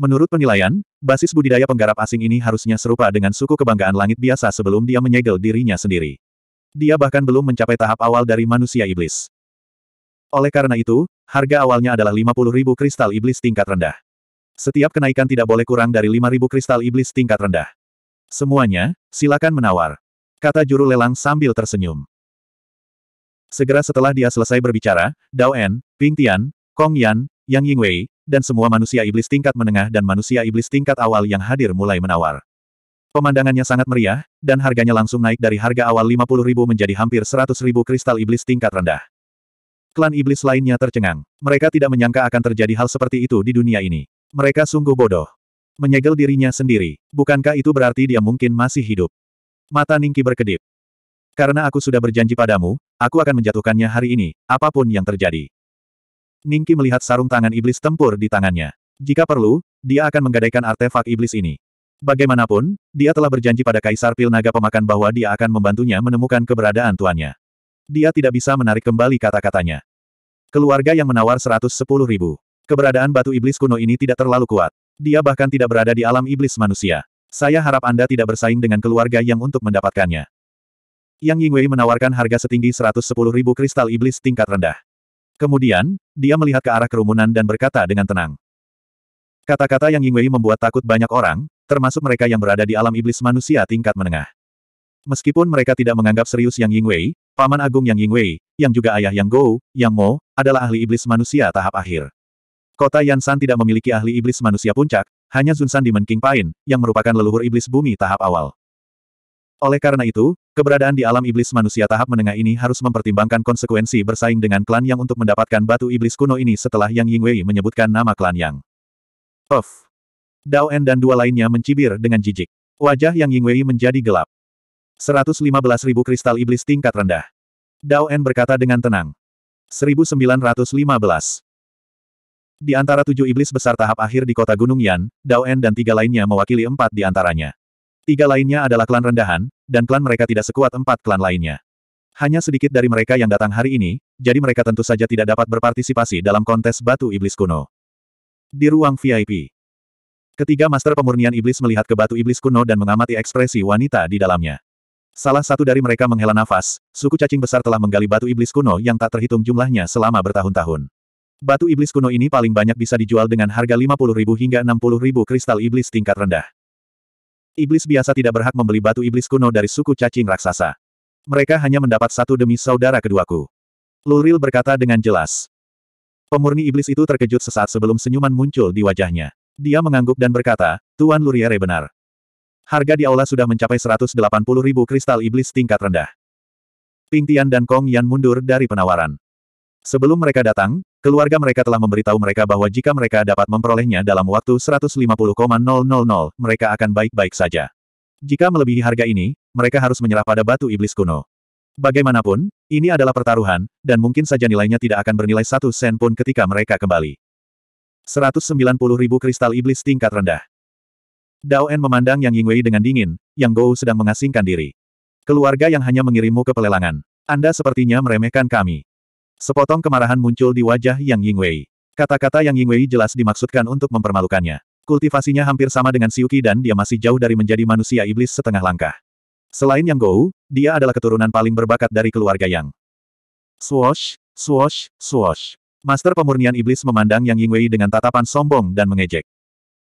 Menurut penilaian, basis budidaya penggarap asing ini harusnya serupa dengan suku kebanggaan langit biasa sebelum dia menyegel dirinya sendiri. Dia bahkan belum mencapai tahap awal dari manusia iblis. Oleh karena itu, harga awalnya adalah 50.000 kristal iblis tingkat rendah. Setiap kenaikan tidak boleh kurang dari 5.000 kristal iblis tingkat rendah. Semuanya, silakan menawar. Kata juru lelang sambil tersenyum. Segera setelah dia selesai berbicara, Dao En, Ping Tian, Kong Yan, Yang Yingwei, dan semua manusia iblis tingkat menengah dan manusia iblis tingkat awal yang hadir mulai menawar. Pemandangannya sangat meriah, dan harganya langsung naik dari harga awal ribu menjadi hampir ribu kristal iblis tingkat rendah. Klan iblis lainnya tercengang. Mereka tidak menyangka akan terjadi hal seperti itu di dunia ini. Mereka sungguh bodoh. Menyegel dirinya sendiri, bukankah itu berarti dia mungkin masih hidup? Mata Ningki berkedip. Karena aku sudah berjanji padamu, aku akan menjatuhkannya hari ini, apapun yang terjadi. Ningki melihat sarung tangan iblis tempur di tangannya. Jika perlu, dia akan menggadaikan artefak iblis ini. Bagaimanapun, dia telah berjanji pada Kaisar Pil Naga Pemakan bahwa dia akan membantunya menemukan keberadaan tuannya. Dia tidak bisa menarik kembali kata-katanya. Keluarga yang menawar 110 ribu. Keberadaan batu iblis kuno ini tidak terlalu kuat. Dia bahkan tidak berada di alam iblis manusia. Saya harap Anda tidak bersaing dengan keluarga yang untuk mendapatkannya. Yang Yingwei menawarkan harga setinggi 110 ribu kristal iblis tingkat rendah. Kemudian, dia melihat ke arah kerumunan dan berkata dengan tenang. Kata-kata yang Yingwei membuat takut banyak orang, termasuk mereka yang berada di alam iblis manusia tingkat menengah. Meskipun mereka tidak menganggap serius Yang Yingwei, Paman Agung Yang Yingwei, yang juga ayah Yang Gou, Yang Mo, adalah ahli iblis manusia tahap akhir. Kota Yansan tidak memiliki ahli iblis manusia puncak, hanya Zunsan di Menking Pain, yang merupakan leluhur iblis bumi tahap awal. Oleh karena itu, keberadaan di alam iblis manusia tahap menengah ini harus mempertimbangkan konsekuensi bersaing dengan klan yang untuk mendapatkan batu iblis kuno ini setelah Yang Yingwei menyebutkan nama klan Yang. Of. Dao En dan dua lainnya mencibir dengan jijik. Wajah Yang Yingwei menjadi gelap. 115 ribu kristal iblis tingkat rendah. Dao En berkata dengan tenang. 1915. Di antara tujuh iblis besar tahap akhir di kota Gunung Yan, Daoen dan tiga lainnya mewakili empat di antaranya. Tiga lainnya adalah klan rendahan, dan klan mereka tidak sekuat empat klan lainnya. Hanya sedikit dari mereka yang datang hari ini, jadi mereka tentu saja tidak dapat berpartisipasi dalam kontes batu iblis kuno. Di ruang VIP. Ketiga master pemurnian iblis melihat ke batu iblis kuno dan mengamati ekspresi wanita di dalamnya. Salah satu dari mereka menghela nafas, suku cacing besar telah menggali batu iblis kuno yang tak terhitung jumlahnya selama bertahun-tahun. Batu iblis kuno ini paling banyak bisa dijual dengan harga 50.000 hingga 60.000 kristal iblis tingkat rendah. Iblis biasa tidak berhak membeli batu iblis kuno dari suku cacing raksasa. Mereka hanya mendapat satu demi saudara keduaku. Luril berkata dengan jelas. Pemurni iblis itu terkejut sesaat sebelum senyuman muncul di wajahnya. Dia mengangguk dan berkata, Tuan Luriere benar. Harga di aula sudah mencapai puluh ribu kristal iblis tingkat rendah. Ping Tian dan Kong Yan mundur dari penawaran. Sebelum mereka datang, keluarga mereka telah memberitahu mereka bahwa jika mereka dapat memperolehnya dalam waktu 150,000, mereka akan baik-baik saja. Jika melebihi harga ini, mereka harus menyerah pada batu iblis kuno. Bagaimanapun, ini adalah pertaruhan, dan mungkin saja nilainya tidak akan bernilai satu sen pun ketika mereka kembali. 190 kristal iblis tingkat rendah. Dao En memandang Yang Yingwei dengan dingin, Yang Gou sedang mengasingkan diri. Keluarga yang hanya mengirimmu ke pelelangan. Anda sepertinya meremehkan kami. Sepotong kemarahan muncul di wajah Yang Yingwei. Kata-kata Yang Yingwei jelas dimaksudkan untuk mempermalukannya. Kultivasinya hampir sama dengan Siuki dan dia masih jauh dari menjadi manusia iblis setengah langkah. Selain Yang Gou, dia adalah keturunan paling berbakat dari keluarga Yang. Swosh, swosh, swosh. Master pemurnian iblis memandang Yang Yingwei dengan tatapan sombong dan mengejek.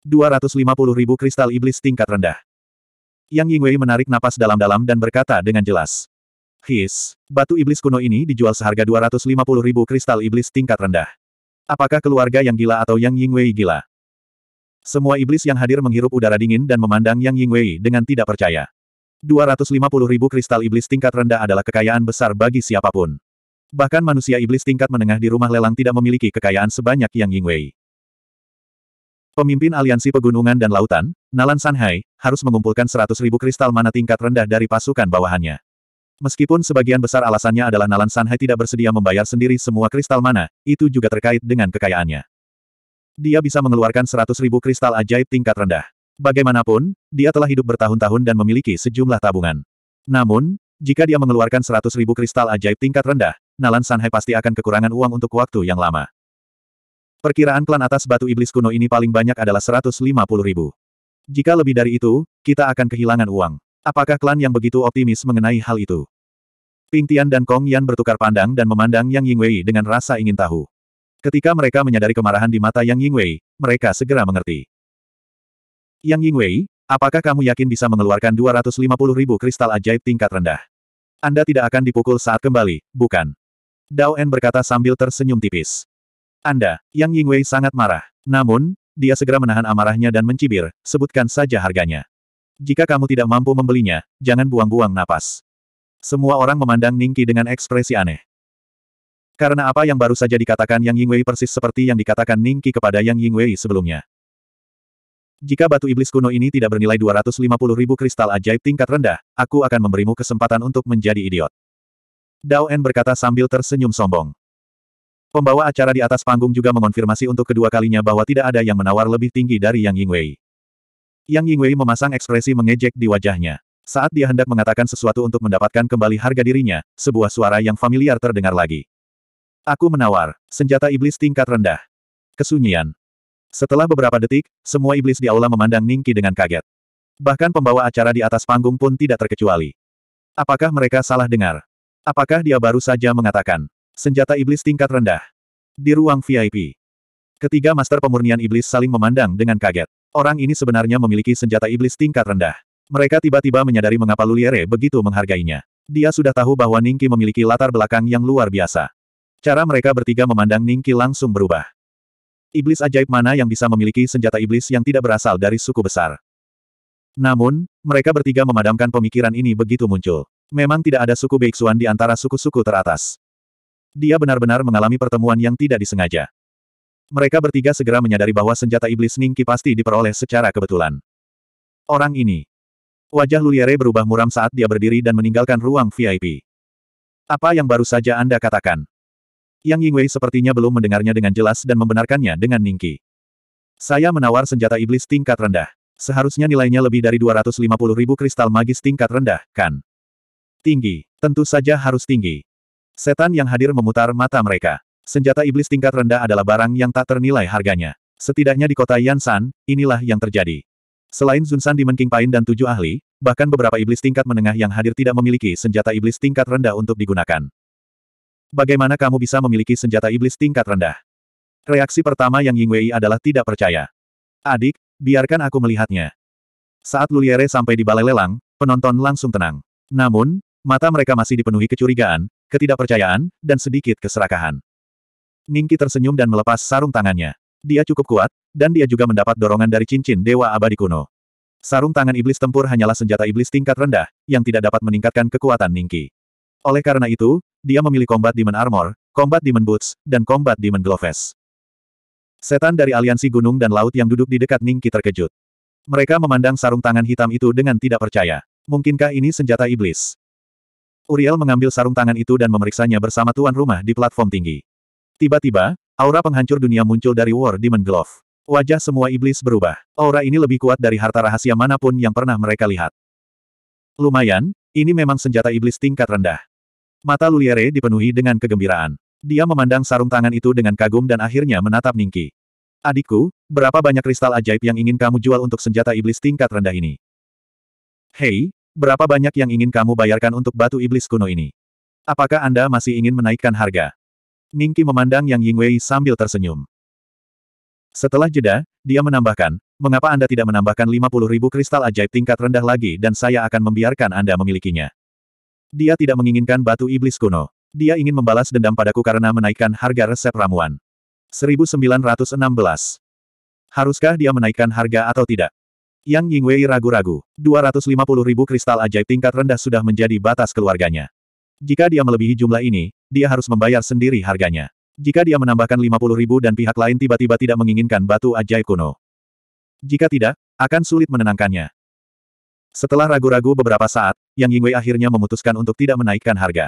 250 ribu kristal iblis tingkat rendah. Yang Yingwei menarik napas dalam-dalam dan berkata dengan jelas. His. Batu iblis kuno ini dijual seharga 250 ribu kristal iblis tingkat rendah. Apakah keluarga yang gila atau yang Yingwei gila? Semua iblis yang hadir menghirup udara dingin dan memandang Yang Yingwei dengan tidak percaya. 250 ribu kristal iblis tingkat rendah adalah kekayaan besar bagi siapapun. Bahkan manusia iblis tingkat menengah di rumah lelang tidak memiliki kekayaan sebanyak Yang Yingwei. Pemimpin Aliansi Pegunungan dan Lautan, Nalan Sanhai, harus mengumpulkan 100 ribu kristal mana tingkat rendah dari pasukan bawahannya. Meskipun sebagian besar alasannya adalah Nalan Sanhai tidak bersedia membayar sendiri semua kristal mana, itu juga terkait dengan kekayaannya. Dia bisa mengeluarkan seratus ribu kristal ajaib tingkat rendah. Bagaimanapun, dia telah hidup bertahun-tahun dan memiliki sejumlah tabungan. Namun, jika dia mengeluarkan seratus ribu kristal ajaib tingkat rendah, Nalan Sanhai pasti akan kekurangan uang untuk waktu yang lama. Perkiraan klan atas batu iblis kuno ini paling banyak adalah puluh ribu. Jika lebih dari itu, kita akan kehilangan uang. Apakah klan yang begitu optimis mengenai hal itu? Ping Tian dan Kong Yan bertukar pandang dan memandang Yang Ying Wei dengan rasa ingin tahu. Ketika mereka menyadari kemarahan di mata Yang Ying Wei, mereka segera mengerti. Yang Ying Wei, apakah kamu yakin bisa mengeluarkan 250 ribu kristal ajaib tingkat rendah? Anda tidak akan dipukul saat kembali, bukan? Dao En berkata sambil tersenyum tipis. Anda, Yang Ying Wei sangat marah. Namun, dia segera menahan amarahnya dan mencibir, sebutkan saja harganya. Jika kamu tidak mampu membelinya, jangan buang-buang napas. Semua orang memandang Ningki dengan ekspresi aneh. Karena apa yang baru saja dikatakan Yang Yingwei persis seperti yang dikatakan Ningki kepada Yang Yingwei sebelumnya. Jika batu iblis kuno ini tidak bernilai 250 ribu kristal ajaib tingkat rendah, aku akan memberimu kesempatan untuk menjadi idiot. Dao En berkata sambil tersenyum sombong. Pembawa acara di atas panggung juga mengonfirmasi untuk kedua kalinya bahwa tidak ada yang menawar lebih tinggi dari Yang Yingwei. Yang Yingwei memasang ekspresi mengejek di wajahnya. Saat dia hendak mengatakan sesuatu untuk mendapatkan kembali harga dirinya, sebuah suara yang familiar terdengar lagi. Aku menawar, senjata iblis tingkat rendah. Kesunyian. Setelah beberapa detik, semua iblis di aula memandang Ningki dengan kaget. Bahkan pembawa acara di atas panggung pun tidak terkecuali. Apakah mereka salah dengar? Apakah dia baru saja mengatakan, senjata iblis tingkat rendah? Di ruang VIP. Ketiga master pemurnian iblis saling memandang dengan kaget. Orang ini sebenarnya memiliki senjata iblis tingkat rendah. Mereka tiba-tiba menyadari mengapa Luliere begitu menghargainya. Dia sudah tahu bahwa Ningki memiliki latar belakang yang luar biasa. Cara mereka bertiga memandang Ningki langsung berubah. Iblis ajaib mana yang bisa memiliki senjata iblis yang tidak berasal dari suku besar? Namun, mereka bertiga memadamkan pemikiran ini begitu muncul. Memang tidak ada suku Beixuan di antara suku-suku teratas. Dia benar-benar mengalami pertemuan yang tidak disengaja. Mereka bertiga segera menyadari bahwa senjata iblis Ningki pasti diperoleh secara kebetulan. Orang ini. Wajah Luliere berubah muram saat dia berdiri dan meninggalkan ruang VIP. Apa yang baru saja Anda katakan? Yang Yingwei sepertinya belum mendengarnya dengan jelas dan membenarkannya dengan Ningki. Saya menawar senjata iblis tingkat rendah. Seharusnya nilainya lebih dari 250 ribu kristal magis tingkat rendah, kan? Tinggi. Tentu saja harus tinggi. Setan yang hadir memutar mata mereka. Senjata iblis tingkat rendah adalah barang yang tak ternilai harganya. Setidaknya di kota Yansan, inilah yang terjadi. Selain Zunsan di Menking Pain dan tujuh ahli, bahkan beberapa iblis tingkat menengah yang hadir tidak memiliki senjata iblis tingkat rendah untuk digunakan. Bagaimana kamu bisa memiliki senjata iblis tingkat rendah? Reaksi pertama yang Ying Wei adalah tidak percaya. Adik, biarkan aku melihatnya. Saat Luliere sampai di balai lelang, penonton langsung tenang. Namun, mata mereka masih dipenuhi kecurigaan, ketidakpercayaan, dan sedikit keserakahan. Ningki tersenyum dan melepas sarung tangannya. Dia cukup kuat, dan dia juga mendapat dorongan dari cincin Dewa Abadi kuno. Sarung tangan iblis tempur hanyalah senjata iblis tingkat rendah, yang tidak dapat meningkatkan kekuatan Ningki. Oleh karena itu, dia memilih Combat Demon Armor, Combat Demon Boots, dan Combat Demon Gloves. Setan dari aliansi gunung dan laut yang duduk di dekat Ningki terkejut. Mereka memandang sarung tangan hitam itu dengan tidak percaya. Mungkinkah ini senjata iblis? Uriel mengambil sarung tangan itu dan memeriksanya bersama tuan rumah di platform tinggi. Tiba-tiba, aura penghancur dunia muncul dari War Demon Glove. Wajah semua iblis berubah. Aura ini lebih kuat dari harta rahasia manapun yang pernah mereka lihat. Lumayan, ini memang senjata iblis tingkat rendah. Mata Luliere dipenuhi dengan kegembiraan. Dia memandang sarung tangan itu dengan kagum dan akhirnya menatap Ningki. Adikku, berapa banyak kristal ajaib yang ingin kamu jual untuk senjata iblis tingkat rendah ini? Hei, berapa banyak yang ingin kamu bayarkan untuk batu iblis kuno ini? Apakah Anda masih ingin menaikkan harga? Ningki memandang Yang Yingwei sambil tersenyum. Setelah jeda, dia menambahkan, mengapa Anda tidak menambahkan 50 ribu kristal ajaib tingkat rendah lagi dan saya akan membiarkan Anda memilikinya. Dia tidak menginginkan batu iblis kuno. Dia ingin membalas dendam padaku karena menaikkan harga resep ramuan. 1916. Haruskah dia menaikkan harga atau tidak? Yang Yingwei ragu-ragu. 250 ribu kristal ajaib tingkat rendah sudah menjadi batas keluarganya. Jika dia melebihi jumlah ini, dia harus membayar sendiri harganya. Jika dia menambahkan 50 ribu dan pihak lain tiba-tiba tidak menginginkan batu ajaib kuno. Jika tidak, akan sulit menenangkannya. Setelah ragu-ragu beberapa saat, Yang Yingwei akhirnya memutuskan untuk tidak menaikkan harga.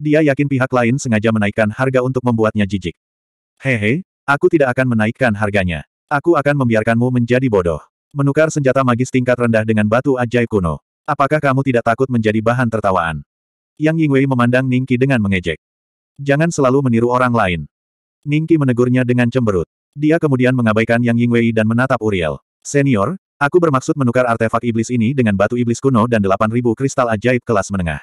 Dia yakin pihak lain sengaja menaikkan harga untuk membuatnya jijik. Hehe, aku tidak akan menaikkan harganya. Aku akan membiarkanmu menjadi bodoh. Menukar senjata magis tingkat rendah dengan batu ajaib kuno. Apakah kamu tidak takut menjadi bahan tertawaan? Yang Yingwei memandang Ningki dengan mengejek. Jangan selalu meniru orang lain. Ningki menegurnya dengan cemberut. Dia kemudian mengabaikan Yang Yingwei dan menatap Uriel. Senior, aku bermaksud menukar artefak iblis ini dengan batu iblis kuno dan 8.000 kristal ajaib kelas menengah.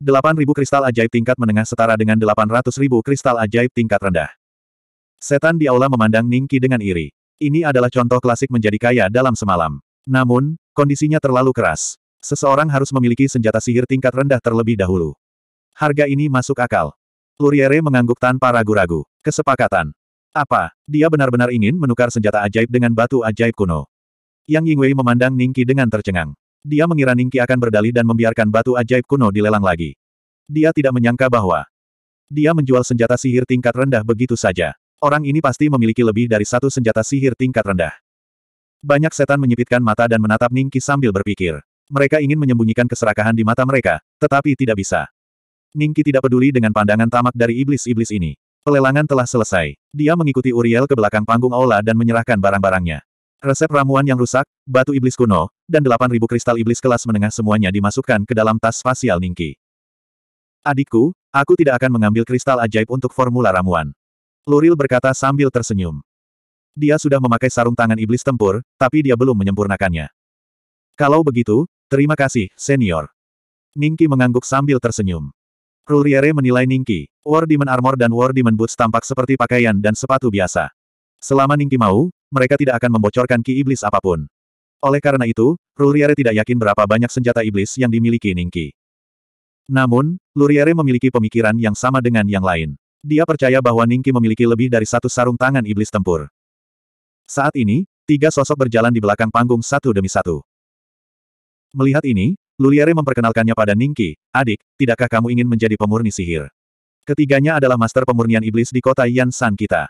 8.000 kristal ajaib tingkat menengah setara dengan 800.000 kristal ajaib tingkat rendah. Setan di aula memandang Ningki dengan iri. Ini adalah contoh klasik menjadi kaya dalam semalam. Namun, kondisinya terlalu keras. Seseorang harus memiliki senjata sihir tingkat rendah terlebih dahulu. Harga ini masuk akal. Luriere mengangguk tanpa ragu-ragu. Kesepakatan. Apa, dia benar-benar ingin menukar senjata ajaib dengan batu ajaib kuno? Yang Yingwei memandang Ningki dengan tercengang. Dia mengira Ningki akan berdalih dan membiarkan batu ajaib kuno dilelang lagi. Dia tidak menyangka bahwa dia menjual senjata sihir tingkat rendah begitu saja. Orang ini pasti memiliki lebih dari satu senjata sihir tingkat rendah. Banyak setan menyipitkan mata dan menatap Ningki sambil berpikir. Mereka ingin menyembunyikan keserakahan di mata mereka, tetapi tidak bisa. Ningki tidak peduli dengan pandangan tamak dari iblis-iblis ini. Pelelangan telah selesai. Dia mengikuti Uriel ke belakang panggung aula dan menyerahkan barang-barangnya. Resep ramuan yang rusak, batu iblis kuno, dan 8.000 kristal iblis kelas menengah semuanya dimasukkan ke dalam tas spasial Ningki. Adikku, aku tidak akan mengambil kristal ajaib untuk formula ramuan. Luril berkata sambil tersenyum. Dia sudah memakai sarung tangan iblis tempur, tapi dia belum menyempurnakannya. Kalau begitu, terima kasih, senior. Ningki mengangguk sambil tersenyum. Ruriere menilai Ningki. War Demon Armor dan War Demon Boots tampak seperti pakaian dan sepatu biasa. Selama Ningki mau, mereka tidak akan membocorkan ki iblis apapun. Oleh karena itu, Ruriere tidak yakin berapa banyak senjata iblis yang dimiliki Ningki. Namun, Luriere memiliki pemikiran yang sama dengan yang lain. Dia percaya bahwa Ningki memiliki lebih dari satu sarung tangan iblis tempur. Saat ini, tiga sosok berjalan di belakang panggung satu demi satu. Melihat ini, Luliere memperkenalkannya pada Ningki, adik, tidakkah kamu ingin menjadi pemurni sihir? Ketiganya adalah master pemurnian iblis di kota Yansan kita.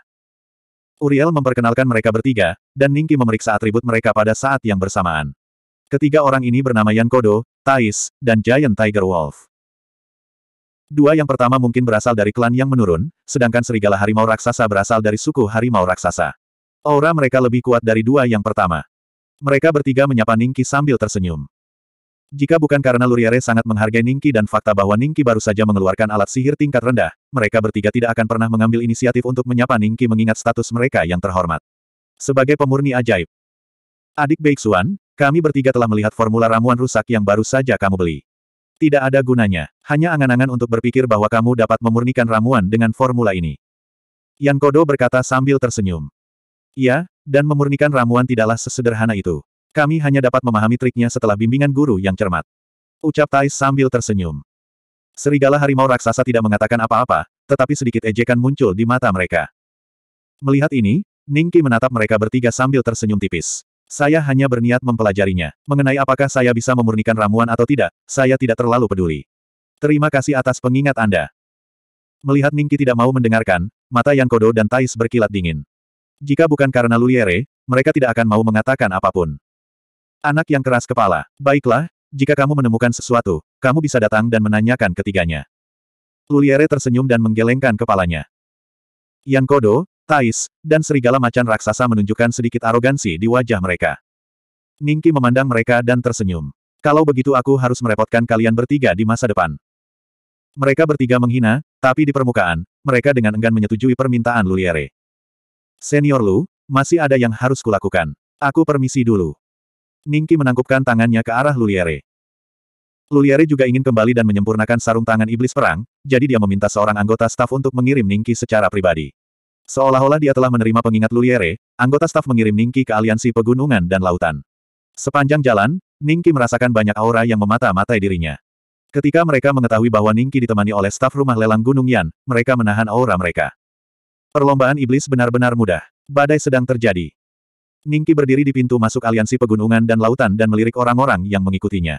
Uriel memperkenalkan mereka bertiga, dan Ningki memeriksa atribut mereka pada saat yang bersamaan. Ketiga orang ini bernama Yankodo, Tais, dan Giant Tiger Wolf. Dua yang pertama mungkin berasal dari klan yang menurun, sedangkan serigala harimau raksasa berasal dari suku harimau raksasa. Aura mereka lebih kuat dari dua yang pertama. Mereka bertiga menyapa Ningki sambil tersenyum. Jika bukan karena Luriare sangat menghargai Ningki dan fakta bahwa Ningki baru saja mengeluarkan alat sihir tingkat rendah, mereka bertiga tidak akan pernah mengambil inisiatif untuk menyapa Ningki mengingat status mereka yang terhormat. Sebagai pemurni ajaib. Adik Beixuan, kami bertiga telah melihat formula ramuan rusak yang baru saja kamu beli. Tidak ada gunanya. Hanya angan-angan untuk berpikir bahwa kamu dapat memurnikan ramuan dengan formula ini. Yang Kodo berkata sambil tersenyum. Ya, dan memurnikan ramuan tidaklah sesederhana itu. Kami hanya dapat memahami triknya setelah bimbingan guru yang cermat. Ucap Tais sambil tersenyum. Serigala harimau raksasa tidak mengatakan apa-apa, tetapi sedikit ejekan muncul di mata mereka. Melihat ini, Ningki menatap mereka bertiga sambil tersenyum tipis. Saya hanya berniat mempelajarinya. Mengenai apakah saya bisa memurnikan ramuan atau tidak, saya tidak terlalu peduli. Terima kasih atas pengingat Anda. Melihat Ningki tidak mau mendengarkan, mata Yang Kodo dan Tais berkilat dingin. Jika bukan karena Luliere, mereka tidak akan mau mengatakan apapun. Anak yang keras kepala. Baiklah, jika kamu menemukan sesuatu, kamu bisa datang dan menanyakan ketiganya. Luliere tersenyum dan menggelengkan kepalanya. Yang Kodo, Tais, dan serigala macan raksasa menunjukkan sedikit arogansi di wajah mereka. Ningki memandang mereka dan tersenyum. Kalau begitu aku harus merepotkan kalian bertiga di masa depan. Mereka bertiga menghina, tapi di permukaan, mereka dengan enggan menyetujui permintaan Luliere. Senior Lu, masih ada yang harus kulakukan. Aku permisi dulu. Ningki menangkupkan tangannya ke arah Luliere. Luliere juga ingin kembali dan menyempurnakan sarung tangan iblis perang, jadi dia meminta seorang anggota staf untuk mengirim Ningki secara pribadi. Seolah-olah dia telah menerima pengingat Luliere, anggota staf mengirim Ningki ke aliansi pegunungan dan lautan. Sepanjang jalan, Ningki merasakan banyak aura yang memata-matai dirinya. Ketika mereka mengetahui bahwa Ningki ditemani oleh staf rumah lelang Gunung Yan, mereka menahan aura mereka. Perlombaan iblis benar-benar mudah. Badai sedang terjadi. Ningki berdiri di pintu masuk aliansi pegunungan dan lautan dan melirik orang-orang yang mengikutinya.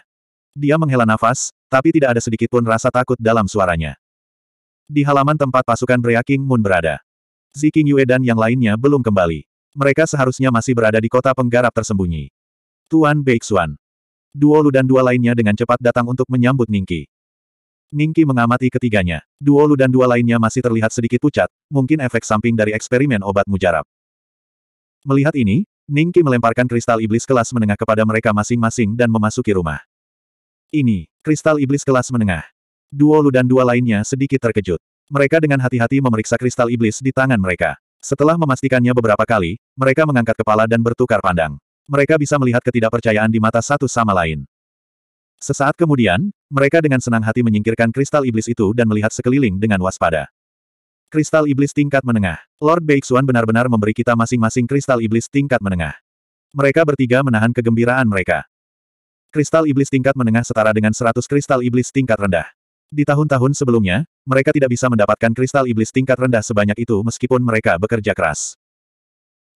Dia menghela nafas, tapi tidak ada sedikitpun rasa takut dalam suaranya. Di halaman tempat pasukan Brea King Moon berada. Ziking Yue dan yang lainnya belum kembali. Mereka seharusnya masih berada di kota penggarap tersembunyi. Tuan Beixuan. Duo Lu dan dua lainnya dengan cepat datang untuk menyambut Ningki. Ningki mengamati ketiganya. Duo Lu dan dua lainnya masih terlihat sedikit pucat, mungkin efek samping dari eksperimen obat mujarab. Melihat ini, Ningki melemparkan kristal iblis kelas menengah kepada mereka masing-masing dan memasuki rumah. Ini, kristal iblis kelas menengah. Duo Lu dan dua lainnya sedikit terkejut. Mereka dengan hati-hati memeriksa kristal iblis di tangan mereka. Setelah memastikannya beberapa kali, mereka mengangkat kepala dan bertukar pandang. Mereka bisa melihat ketidakpercayaan di mata satu sama lain. Sesaat kemudian, mereka dengan senang hati menyingkirkan kristal iblis itu dan melihat sekeliling dengan waspada. Kristal Iblis tingkat menengah. Lord Beixuan benar-benar memberi kita masing-masing kristal iblis tingkat menengah. Mereka bertiga menahan kegembiraan mereka. Kristal iblis tingkat menengah setara dengan 100 kristal iblis tingkat rendah. Di tahun-tahun sebelumnya, mereka tidak bisa mendapatkan kristal iblis tingkat rendah sebanyak itu meskipun mereka bekerja keras.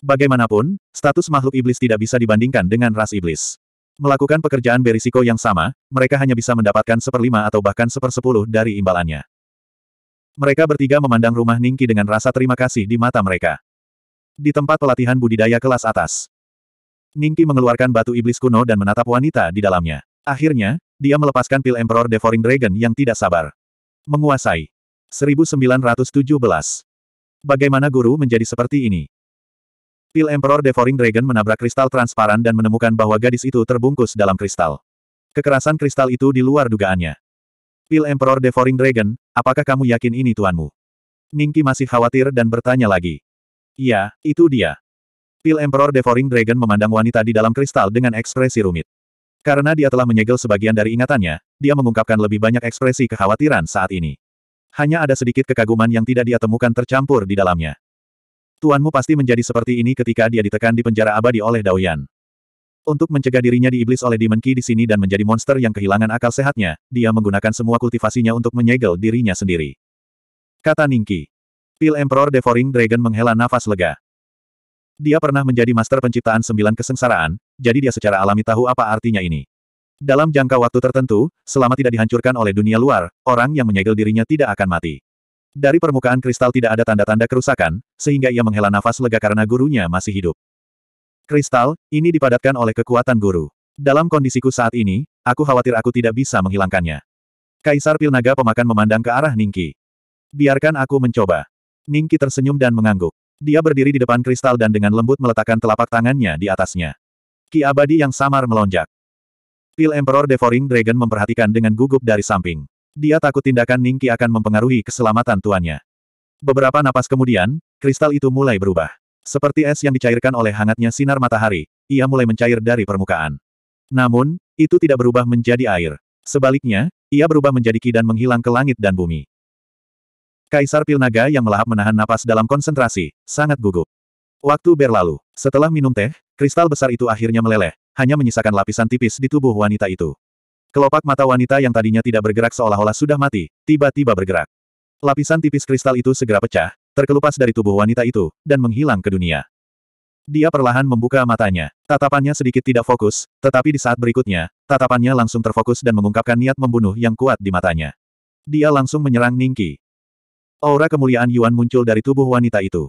Bagaimanapun, status makhluk iblis tidak bisa dibandingkan dengan ras iblis. Melakukan pekerjaan berisiko yang sama, mereka hanya bisa mendapatkan seperlima atau bahkan sepersepuluh dari imbalannya. Mereka bertiga memandang rumah Ningki dengan rasa terima kasih di mata mereka. Di tempat pelatihan budidaya kelas atas. Ningki mengeluarkan batu iblis kuno dan menatap wanita di dalamnya. Akhirnya, dia melepaskan pil Emperor Devouring Dragon yang tidak sabar. Menguasai. 1917. Bagaimana guru menjadi seperti ini? Pil Emperor Devouring Dragon menabrak kristal transparan dan menemukan bahwa gadis itu terbungkus dalam kristal. Kekerasan kristal itu di luar dugaannya. Pil Emperor Devouring Dragon, apakah kamu yakin ini tuanmu? Ningki masih khawatir dan bertanya lagi. Ya, itu dia. Pil Emperor Devouring Dragon memandang wanita di dalam kristal dengan ekspresi rumit. Karena dia telah menyegel sebagian dari ingatannya, dia mengungkapkan lebih banyak ekspresi kekhawatiran saat ini. Hanya ada sedikit kekaguman yang tidak dia temukan tercampur di dalamnya. Tuanmu pasti menjadi seperti ini ketika dia ditekan di penjara abadi oleh Daoyan. Untuk mencegah dirinya diiblis oleh Demon Ki di sini dan menjadi monster yang kehilangan akal sehatnya, dia menggunakan semua kultivasinya untuk menyegel dirinya sendiri. Kata Ningki. Pil Emperor Devouring Dragon menghela nafas lega. Dia pernah menjadi master penciptaan sembilan kesengsaraan, jadi dia secara alami tahu apa artinya ini. Dalam jangka waktu tertentu, selama tidak dihancurkan oleh dunia luar, orang yang menyegel dirinya tidak akan mati. Dari permukaan kristal tidak ada tanda-tanda kerusakan, sehingga ia menghela nafas lega karena gurunya masih hidup. Kristal, ini dipadatkan oleh kekuatan guru. Dalam kondisiku saat ini, aku khawatir aku tidak bisa menghilangkannya. Kaisar Pilnaga Pemakan memandang ke arah Ningki. Biarkan aku mencoba. Ningki tersenyum dan mengangguk. Dia berdiri di depan kristal dan dengan lembut meletakkan telapak tangannya di atasnya. Ki abadi yang samar melonjak. Pil Emperor Devoring Dragon memperhatikan dengan gugup dari samping. Dia takut tindakan Ningki akan mempengaruhi keselamatan tuannya. Beberapa napas kemudian, kristal itu mulai berubah. Seperti es yang dicairkan oleh hangatnya sinar matahari, ia mulai mencair dari permukaan. Namun, itu tidak berubah menjadi air. Sebaliknya, ia berubah menjadi ki dan menghilang ke langit dan bumi. Kaisar Pilnaga yang melahap menahan napas dalam konsentrasi, sangat gugup. Waktu berlalu, setelah minum teh, kristal besar itu akhirnya meleleh, hanya menyisakan lapisan tipis di tubuh wanita itu. Kelopak mata wanita yang tadinya tidak bergerak seolah-olah sudah mati, tiba-tiba bergerak. Lapisan tipis kristal itu segera pecah, terkelupas dari tubuh wanita itu, dan menghilang ke dunia. Dia perlahan membuka matanya. Tatapannya sedikit tidak fokus, tetapi di saat berikutnya, tatapannya langsung terfokus dan mengungkapkan niat membunuh yang kuat di matanya. Dia langsung menyerang Ningki. Aura kemuliaan Yuan muncul dari tubuh wanita itu.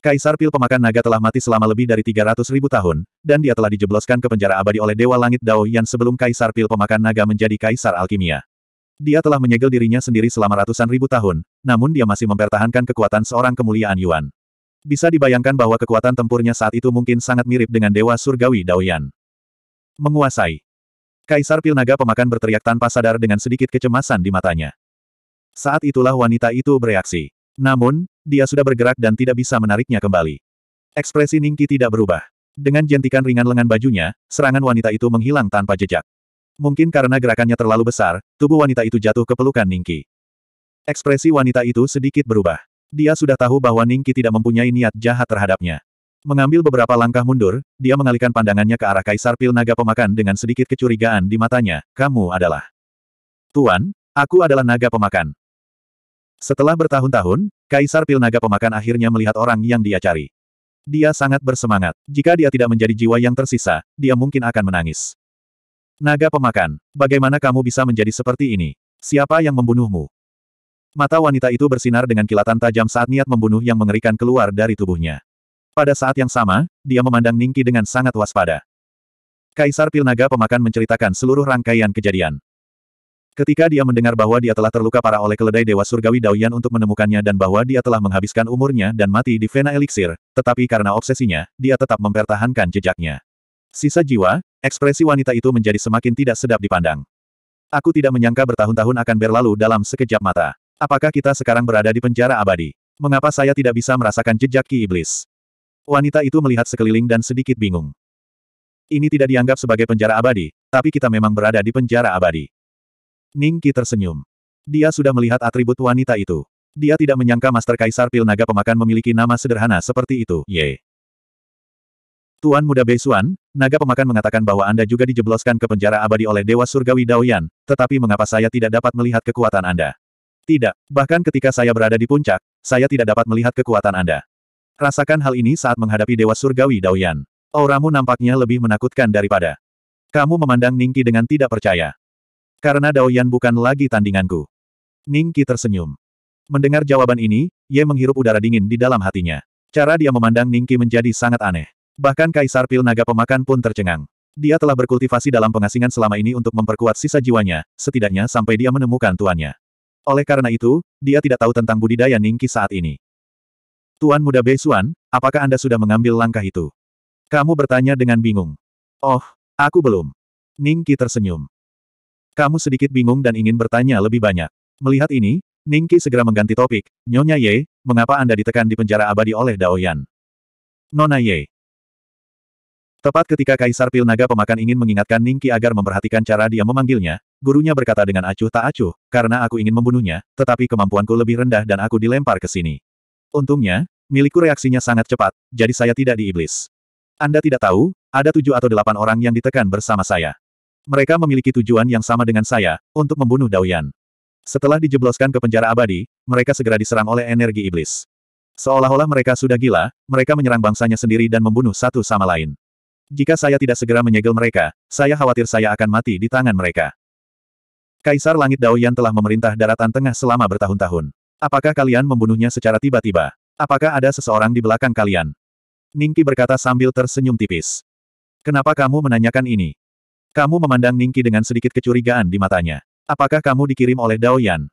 Kaisar Pil Pemakan Naga telah mati selama lebih dari 300 ribu tahun, dan dia telah dijebloskan ke penjara abadi oleh Dewa Langit Dao Yan sebelum Kaisar Pil Pemakan Naga menjadi Kaisar Alkimia. Dia telah menyegel dirinya sendiri selama ratusan ribu tahun, namun dia masih mempertahankan kekuatan seorang kemuliaan Yuan. Bisa dibayangkan bahwa kekuatan tempurnya saat itu mungkin sangat mirip dengan Dewa Surgawi Daoyan. Menguasai. Kaisar Pilnaga pemakan berteriak tanpa sadar dengan sedikit kecemasan di matanya. Saat itulah wanita itu bereaksi. Namun, dia sudah bergerak dan tidak bisa menariknya kembali. Ekspresi Ningki tidak berubah. Dengan jentikan ringan lengan bajunya, serangan wanita itu menghilang tanpa jejak. Mungkin karena gerakannya terlalu besar, tubuh wanita itu jatuh ke pelukan Ningki. Ekspresi wanita itu sedikit berubah. Dia sudah tahu bahwa Ningki tidak mempunyai niat jahat terhadapnya. Mengambil beberapa langkah mundur, dia mengalihkan pandangannya ke arah Kaisar Pil Naga Pemakan dengan sedikit kecurigaan di matanya, kamu adalah. Tuan, aku adalah Naga Pemakan. Setelah bertahun-tahun, Kaisar Pil Naga Pemakan akhirnya melihat orang yang dia cari. Dia sangat bersemangat. Jika dia tidak menjadi jiwa yang tersisa, dia mungkin akan menangis. Naga pemakan, bagaimana kamu bisa menjadi seperti ini? Siapa yang membunuhmu? Mata wanita itu bersinar dengan kilatan tajam saat niat membunuh yang mengerikan keluar dari tubuhnya. Pada saat yang sama, dia memandang Ningki dengan sangat waspada. Kaisar Pil Naga Pemakan menceritakan seluruh rangkaian kejadian. Ketika dia mendengar bahwa dia telah terluka parah oleh keledai Dewa Surgawi Daoyan untuk menemukannya dan bahwa dia telah menghabiskan umurnya dan mati di Vena Elixir, tetapi karena obsesinya, dia tetap mempertahankan jejaknya. Sisa jiwa, Ekspresi wanita itu menjadi semakin tidak sedap dipandang. Aku tidak menyangka bertahun-tahun akan berlalu dalam sekejap mata. Apakah kita sekarang berada di penjara abadi? Mengapa saya tidak bisa merasakan jejak ki iblis? Wanita itu melihat sekeliling dan sedikit bingung. Ini tidak dianggap sebagai penjara abadi, tapi kita memang berada di penjara abadi. Ning Qi tersenyum. Dia sudah melihat atribut wanita itu. Dia tidak menyangka Master Kaisar Pil Naga Pemakan memiliki nama sederhana seperti itu. Ye. Tuan Muda Beisuan, Naga pemakan mengatakan bahwa Anda juga dijebloskan ke penjara abadi oleh Dewa Surgawi Daoyan, tetapi mengapa saya tidak dapat melihat kekuatan Anda? Tidak, bahkan ketika saya berada di puncak, saya tidak dapat melihat kekuatan Anda. Rasakan hal ini saat menghadapi Dewa Surgawi Daoyan. Auramu nampaknya lebih menakutkan daripada. Kamu memandang Ningki dengan tidak percaya. Karena Daoyan bukan lagi tandinganku. Ningki tersenyum. Mendengar jawaban ini, Ye menghirup udara dingin di dalam hatinya. Cara dia memandang Ningki menjadi sangat aneh. Bahkan Kaisar Pil Naga Pemakan pun tercengang. Dia telah berkultivasi dalam pengasingan selama ini untuk memperkuat sisa jiwanya, setidaknya sampai dia menemukan tuannya. Oleh karena itu, dia tidak tahu tentang budidaya Ningki saat ini. Tuan muda Beisuan, apakah Anda sudah mengambil langkah itu? Kamu bertanya dengan bingung. Oh, aku belum. Ningki tersenyum. Kamu sedikit bingung dan ingin bertanya lebih banyak. Melihat ini, Ningki segera mengganti topik. Nyonya Ye, mengapa Anda ditekan di penjara abadi oleh Daoyan? Nona Ye, Tepat ketika Kaisar Pil Naga Pemakan ingin mengingatkan Ningki agar memperhatikan cara dia memanggilnya, gurunya berkata dengan acuh tak acuh, karena aku ingin membunuhnya, tetapi kemampuanku lebih rendah dan aku dilempar ke sini. Untungnya, milikku reaksinya sangat cepat, jadi saya tidak diiblis. Anda tidak tahu, ada tujuh atau delapan orang yang ditekan bersama saya. Mereka memiliki tujuan yang sama dengan saya, untuk membunuh Daoyan. Setelah dijebloskan ke penjara abadi, mereka segera diserang oleh energi iblis. Seolah-olah mereka sudah gila, mereka menyerang bangsanya sendiri dan membunuh satu sama lain. Jika saya tidak segera menyegel mereka, saya khawatir saya akan mati di tangan mereka. Kaisar Langit Daoyan telah memerintah daratan tengah selama bertahun-tahun. Apakah kalian membunuhnya secara tiba-tiba? Apakah ada seseorang di belakang kalian? Ningki berkata sambil tersenyum tipis. Kenapa kamu menanyakan ini? Kamu memandang Ningki dengan sedikit kecurigaan di matanya. Apakah kamu dikirim oleh Daoyan?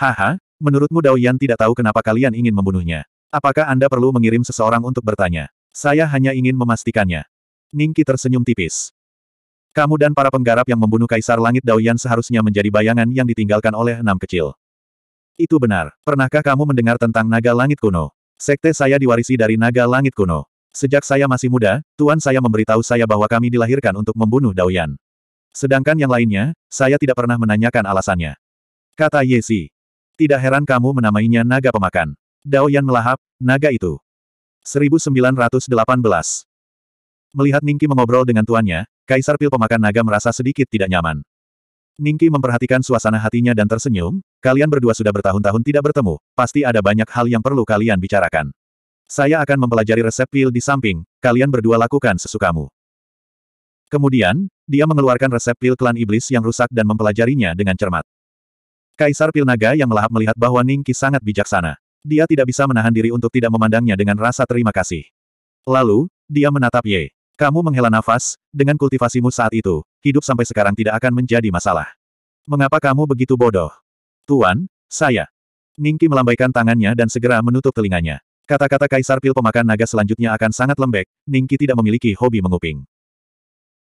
Haha, menurutmu Daoyan tidak tahu kenapa kalian ingin membunuhnya. Apakah Anda perlu mengirim seseorang untuk bertanya? Saya hanya ingin memastikannya. Ningki tersenyum tipis. Kamu dan para penggarap yang membunuh Kaisar Langit Daoyan seharusnya menjadi bayangan yang ditinggalkan oleh enam kecil. Itu benar. Pernahkah kamu mendengar tentang naga langit kuno? Sekte saya diwarisi dari naga langit kuno. Sejak saya masih muda, tuan saya memberitahu saya bahwa kami dilahirkan untuk membunuh Daoyan. Sedangkan yang lainnya, saya tidak pernah menanyakan alasannya. Kata Yesi. Tidak heran kamu menamainya naga pemakan. Daoyan melahap, naga itu. 1918 Melihat Ningki mengobrol dengan tuannya, Kaisar Pil Pemakan Naga merasa sedikit tidak nyaman. Ningki memperhatikan suasana hatinya dan tersenyum, kalian berdua sudah bertahun-tahun tidak bertemu, pasti ada banyak hal yang perlu kalian bicarakan. Saya akan mempelajari resep pil di samping, kalian berdua lakukan sesukamu. Kemudian, dia mengeluarkan resep pil klan iblis yang rusak dan mempelajarinya dengan cermat. Kaisar Pil Naga yang melahap melihat bahwa Ningki sangat bijaksana. Dia tidak bisa menahan diri untuk tidak memandangnya dengan rasa terima kasih. Lalu, dia menatap Ye. Kamu menghela nafas, dengan kultivasimu saat itu, hidup sampai sekarang tidak akan menjadi masalah. Mengapa kamu begitu bodoh? Tuan, saya. Ningki melambaikan tangannya dan segera menutup telinganya. Kata-kata Kaisar Pil pemakan naga selanjutnya akan sangat lembek, Ningki tidak memiliki hobi menguping.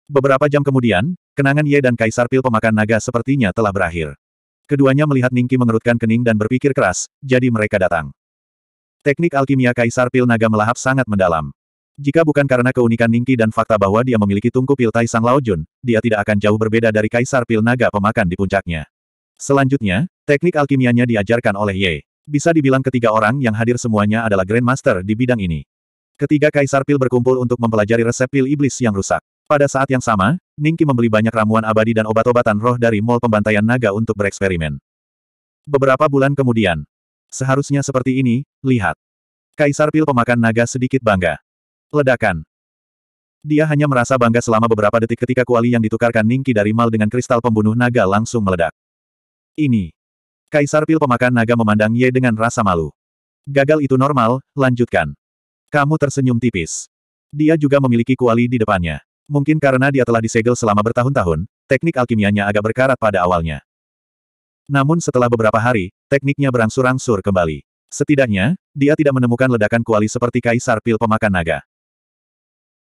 Beberapa jam kemudian, kenangan Ye dan Kaisar Pil pemakan naga sepertinya telah berakhir. Keduanya melihat Ningki mengerutkan kening dan berpikir keras, jadi mereka datang. Teknik alkimia Kaisar Pil Naga melahap sangat mendalam. Jika bukan karena keunikan Ningki dan fakta bahwa dia memiliki tungku pil Tai Sang Lao Jun, dia tidak akan jauh berbeda dari Kaisar Pil Naga pemakan di puncaknya. Selanjutnya, teknik alkimianya diajarkan oleh Ye. Bisa dibilang ketiga orang yang hadir semuanya adalah Grandmaster di bidang ini. Ketiga Kaisar Pil berkumpul untuk mempelajari resep pil iblis yang rusak. Pada saat yang sama, Ningki membeli banyak ramuan abadi dan obat-obatan roh dari Mall Pembantaian Naga untuk bereksperimen. Beberapa bulan kemudian, seharusnya seperti ini, lihat. Kaisar Pil pemakan naga sedikit bangga. Ledakan. Dia hanya merasa bangga selama beberapa detik ketika kuali yang ditukarkan Ningki dari Mal dengan kristal pembunuh naga langsung meledak. Ini. Kaisar Pil pemakan naga memandang Ye dengan rasa malu. Gagal itu normal, lanjutkan. Kamu tersenyum tipis. Dia juga memiliki kuali di depannya. Mungkin karena dia telah disegel selama bertahun-tahun, teknik alkimianya agak berkarat pada awalnya. Namun setelah beberapa hari, tekniknya berangsur-angsur kembali. Setidaknya, dia tidak menemukan ledakan kuali seperti kaisar pil pemakan naga.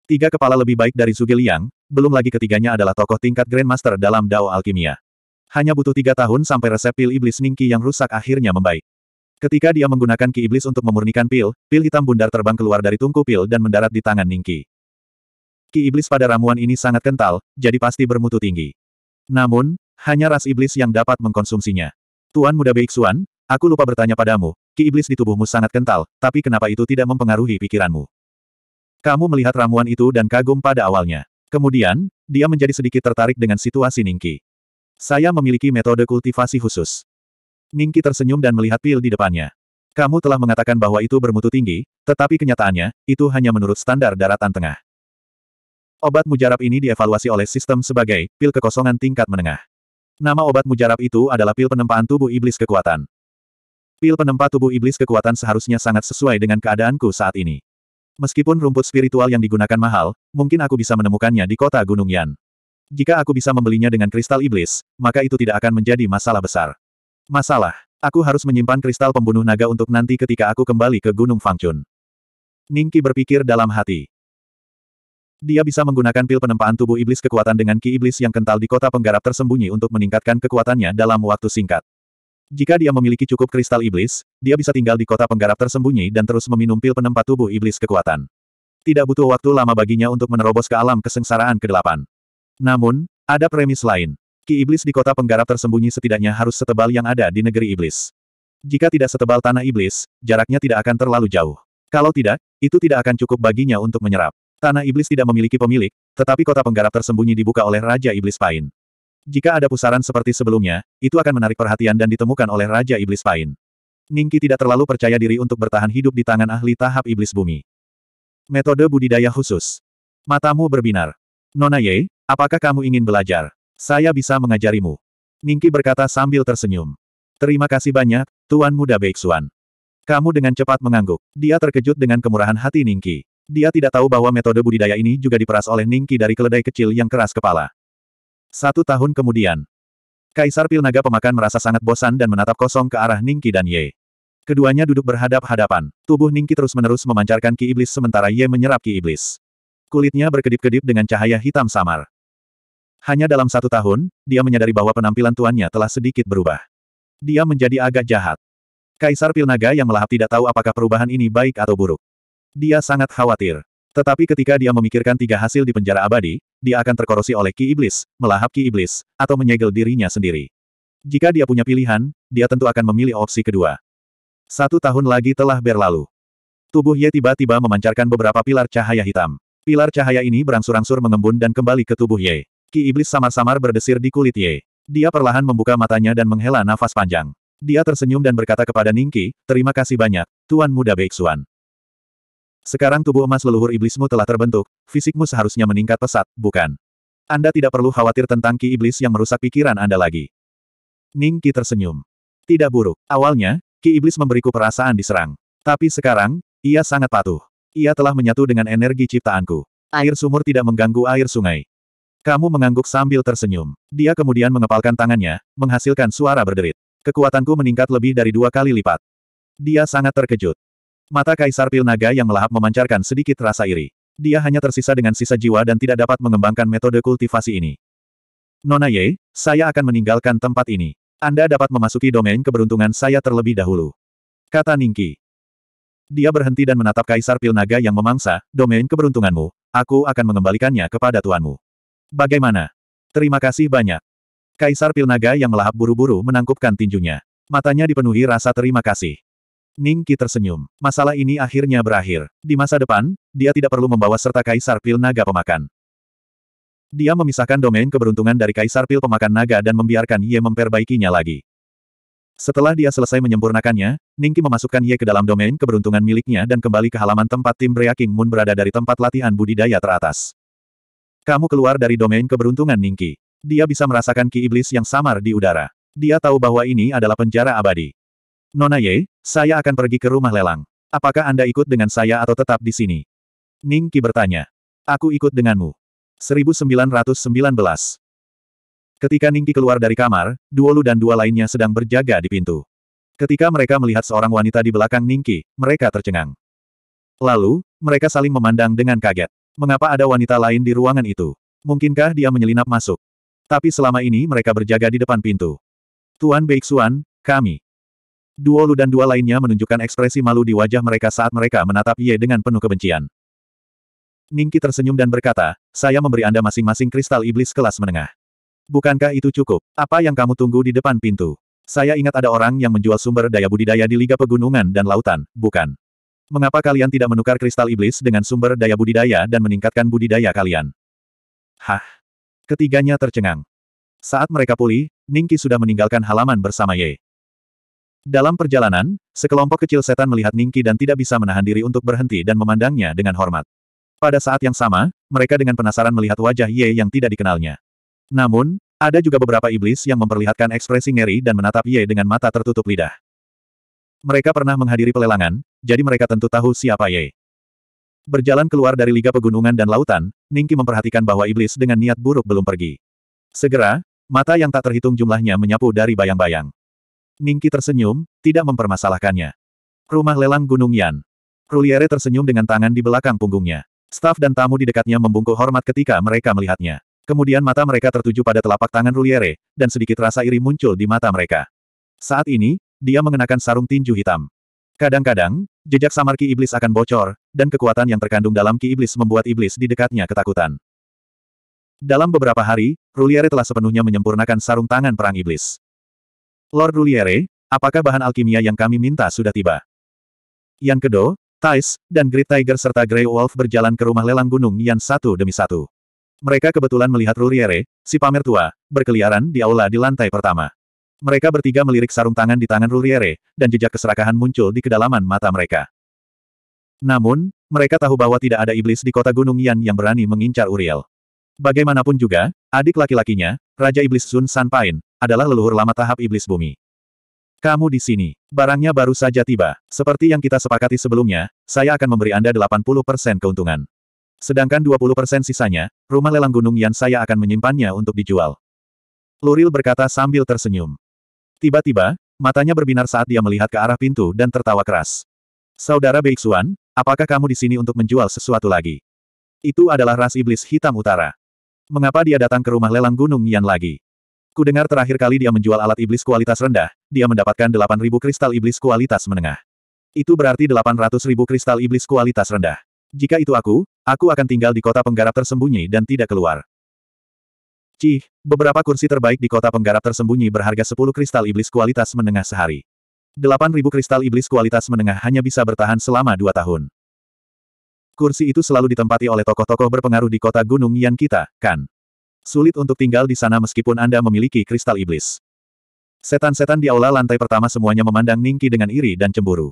Tiga kepala lebih baik dari Zuge Liang, belum lagi ketiganya adalah tokoh tingkat Grandmaster dalam Dao Alkimia. Hanya butuh tiga tahun sampai resep pil iblis Ningki yang rusak akhirnya membaik. Ketika dia menggunakan ki iblis untuk memurnikan pil, pil hitam bundar terbang keluar dari tungku pil dan mendarat di tangan Ningki. Ki iblis pada ramuan ini sangat kental, jadi pasti bermutu tinggi. Namun, hanya ras iblis yang dapat mengkonsumsinya. Tuan Muda Beiksuan, aku lupa bertanya padamu, ki iblis di tubuhmu sangat kental, tapi kenapa itu tidak mempengaruhi pikiranmu? Kamu melihat ramuan itu dan kagum pada awalnya. Kemudian, dia menjadi sedikit tertarik dengan situasi Ningki. Saya memiliki metode kultivasi khusus. Ningki tersenyum dan melihat pil di depannya. Kamu telah mengatakan bahwa itu bermutu tinggi, tetapi kenyataannya, itu hanya menurut standar daratan tengah. Obat mujarab ini dievaluasi oleh sistem sebagai pil kekosongan tingkat menengah. Nama obat mujarab itu adalah pil penempaan tubuh iblis kekuatan. Pil penempa tubuh iblis kekuatan seharusnya sangat sesuai dengan keadaanku saat ini. Meskipun rumput spiritual yang digunakan mahal, mungkin aku bisa menemukannya di kota Gunung Yan. Jika aku bisa membelinya dengan kristal iblis, maka itu tidak akan menjadi masalah besar. Masalah, aku harus menyimpan kristal pembunuh naga untuk nanti ketika aku kembali ke Gunung Fangchun. Ningki berpikir dalam hati. Dia bisa menggunakan pil penempaan tubuh iblis kekuatan dengan ki iblis yang kental di kota penggarap tersembunyi untuk meningkatkan kekuatannya dalam waktu singkat. Jika dia memiliki cukup kristal iblis, dia bisa tinggal di kota penggarap tersembunyi dan terus meminum pil penempat tubuh iblis kekuatan. Tidak butuh waktu lama baginya untuk menerobos ke alam kesengsaraan ke-8. Namun, ada premis lain. Ki iblis di kota penggarap tersembunyi setidaknya harus setebal yang ada di negeri iblis. Jika tidak setebal tanah iblis, jaraknya tidak akan terlalu jauh. Kalau tidak, itu tidak akan cukup baginya untuk menyerap. Tanah iblis tidak memiliki pemilik, tetapi kota penggarap tersembunyi dibuka oleh Raja Iblis Pain. Jika ada pusaran seperti sebelumnya, itu akan menarik perhatian dan ditemukan oleh Raja Iblis Pain. Ningki tidak terlalu percaya diri untuk bertahan hidup di tangan ahli tahap iblis bumi. Metode budidaya khusus. Matamu berbinar. Nona Ye, apakah kamu ingin belajar? Saya bisa mengajarimu. Ningki berkata sambil tersenyum. Terima kasih banyak, Tuan Muda Beiksuan. Kamu dengan cepat mengangguk. Dia terkejut dengan kemurahan hati Ningki. Dia tidak tahu bahwa metode budidaya ini juga diperas oleh Ningki dari keledai kecil yang keras kepala. Satu tahun kemudian, Kaisar Pilnaga Pemakan merasa sangat bosan dan menatap kosong ke arah Ningki dan Ye. Keduanya duduk berhadap-hadapan. Tubuh Ningki terus-menerus memancarkan ki iblis sementara Ye menyerap ki iblis. Kulitnya berkedip-kedip dengan cahaya hitam samar. Hanya dalam satu tahun, dia menyadari bahwa penampilan tuannya telah sedikit berubah. Dia menjadi agak jahat. Kaisar Pilnaga yang melahap tidak tahu apakah perubahan ini baik atau buruk. Dia sangat khawatir. Tetapi ketika dia memikirkan tiga hasil di penjara abadi, dia akan terkorosi oleh Ki Iblis, melahap Ki Iblis, atau menyegel dirinya sendiri. Jika dia punya pilihan, dia tentu akan memilih opsi kedua. Satu tahun lagi telah berlalu. Tubuh Ye tiba-tiba memancarkan beberapa pilar cahaya hitam. Pilar cahaya ini berangsur-angsur mengembun dan kembali ke tubuh Ye. Ki Iblis samar-samar berdesir di kulit Ye. Dia perlahan membuka matanya dan menghela nafas panjang. Dia tersenyum dan berkata kepada Ningki, terima kasih banyak, Tuan Muda Beiksuan. Sekarang tubuh emas leluhur iblismu telah terbentuk, fisikmu seharusnya meningkat pesat, bukan? Anda tidak perlu khawatir tentang ki iblis yang merusak pikiran Anda lagi. Ning Qi tersenyum. Tidak buruk. Awalnya, ki iblis memberiku perasaan diserang. Tapi sekarang, ia sangat patuh. Ia telah menyatu dengan energi ciptaanku. Air sumur tidak mengganggu air sungai. Kamu mengangguk sambil tersenyum. Dia kemudian mengepalkan tangannya, menghasilkan suara berderit. Kekuatanku meningkat lebih dari dua kali lipat. Dia sangat terkejut. Mata Kaisar Pil Naga yang melahap memancarkan sedikit rasa iri. Dia hanya tersisa dengan sisa jiwa dan tidak dapat mengembangkan metode kultivasi ini. Nona Ye, saya akan meninggalkan tempat ini. Anda dapat memasuki domain keberuntungan saya terlebih dahulu. Kata Ningki. Dia berhenti dan menatap Kaisar Pil Naga yang memangsa, domain keberuntunganmu, aku akan mengembalikannya kepada tuanmu. Bagaimana? Terima kasih banyak. Kaisar Pil Naga yang melahap buru-buru menangkupkan tinjunya. Matanya dipenuhi rasa terima kasih. Ning Qi tersenyum. Masalah ini akhirnya berakhir. Di masa depan, dia tidak perlu membawa serta Kaisar Pil Naga Pemakan. Dia memisahkan domain keberuntungan dari Kaisar Pil Pemakan Naga dan membiarkan Ye memperbaikinya lagi. Setelah dia selesai menyempurnakannya, Ningki memasukkan Ye ke dalam domain keberuntungan miliknya dan kembali ke halaman tempat tim Breaking Moon berada dari tempat latihan budidaya teratas. Kamu keluar dari domain keberuntungan Ningki. Dia bisa merasakan ki iblis yang samar di udara. Dia tahu bahwa ini adalah penjara abadi. Nona Ye, saya akan pergi ke rumah lelang. Apakah Anda ikut dengan saya atau tetap di sini? Ning Qi bertanya. Aku ikut denganmu. 1919 Ketika Ning Qi keluar dari kamar, Lu dan dua lainnya sedang berjaga di pintu. Ketika mereka melihat seorang wanita di belakang Ning Qi, mereka tercengang. Lalu, mereka saling memandang dengan kaget. Mengapa ada wanita lain di ruangan itu? Mungkinkah dia menyelinap masuk? Tapi selama ini mereka berjaga di depan pintu. Tuan Beixuan, kami. Duo Lu dan dua lainnya menunjukkan ekspresi malu di wajah mereka saat mereka menatap Ye dengan penuh kebencian. Ningki tersenyum dan berkata, saya memberi Anda masing-masing kristal iblis kelas menengah. Bukankah itu cukup? Apa yang kamu tunggu di depan pintu? Saya ingat ada orang yang menjual sumber daya budidaya di Liga Pegunungan dan Lautan, bukan? Mengapa kalian tidak menukar kristal iblis dengan sumber daya budidaya dan meningkatkan budidaya kalian? Hah? Ketiganya tercengang. Saat mereka pulih, Ningki sudah meninggalkan halaman bersama Ye. Dalam perjalanan, sekelompok kecil setan melihat Ningki dan tidak bisa menahan diri untuk berhenti dan memandangnya dengan hormat. Pada saat yang sama, mereka dengan penasaran melihat wajah Ye yang tidak dikenalnya. Namun, ada juga beberapa iblis yang memperlihatkan ekspresi ngeri dan menatap Ye dengan mata tertutup lidah. Mereka pernah menghadiri pelelangan, jadi mereka tentu tahu siapa Ye. Berjalan keluar dari Liga Pegunungan dan Lautan, Ningki memperhatikan bahwa iblis dengan niat buruk belum pergi. Segera, mata yang tak terhitung jumlahnya menyapu dari bayang-bayang. Ningki tersenyum, tidak mempermasalahkannya. Rumah lelang Gunung Yan. Ruliere tersenyum dengan tangan di belakang punggungnya. Staf dan tamu di dekatnya membungkuk hormat ketika mereka melihatnya. Kemudian mata mereka tertuju pada telapak tangan Ruliere, dan sedikit rasa iri muncul di mata mereka. Saat ini, dia mengenakan sarung tinju hitam. Kadang-kadang, jejak samar ki iblis akan bocor, dan kekuatan yang terkandung dalam ki iblis membuat iblis di dekatnya ketakutan. Dalam beberapa hari, Ruliere telah sepenuhnya menyempurnakan sarung tangan perang iblis. Lord Ruliere, apakah bahan alkimia yang kami minta sudah tiba? Yang kedo, Tais, dan Great Tiger serta Grey Wolf berjalan ke rumah lelang gunung Yan satu demi satu. Mereka kebetulan melihat Ruliere, si pamer tua, berkeliaran di aula di lantai pertama. Mereka bertiga melirik sarung tangan di tangan Ruliere, dan jejak keserakahan muncul di kedalaman mata mereka. Namun, mereka tahu bahwa tidak ada iblis di kota Gunung Yan yang berani mengincar Uriel. Bagaimanapun juga, adik laki-lakinya, Raja Iblis Sun San adalah leluhur lama tahap Iblis Bumi. Kamu di sini. Barangnya baru saja tiba. Seperti yang kita sepakati sebelumnya, saya akan memberi Anda 80% keuntungan. Sedangkan 20% sisanya, rumah lelang gunung yang saya akan menyimpannya untuk dijual. Luril berkata sambil tersenyum. Tiba-tiba, matanya berbinar saat dia melihat ke arah pintu dan tertawa keras. Saudara Beixuan, apakah kamu di sini untuk menjual sesuatu lagi? Itu adalah ras iblis hitam utara. Mengapa dia datang ke rumah lelang Gunung Nian lagi? Kudengar terakhir kali dia menjual alat iblis kualitas rendah, dia mendapatkan 8.000 kristal iblis kualitas menengah. Itu berarti 800.000 kristal iblis kualitas rendah. Jika itu aku, aku akan tinggal di kota penggarap tersembunyi dan tidak keluar. Cih, beberapa kursi terbaik di kota penggarap tersembunyi berharga 10 kristal iblis kualitas menengah sehari. 8.000 kristal iblis kualitas menengah hanya bisa bertahan selama 2 tahun. Kursi itu selalu ditempati oleh tokoh-tokoh berpengaruh di kota gunung yang kita, kan? Sulit untuk tinggal di sana meskipun Anda memiliki kristal iblis. Setan-setan di aula lantai pertama semuanya memandang Ningki dengan iri dan cemburu.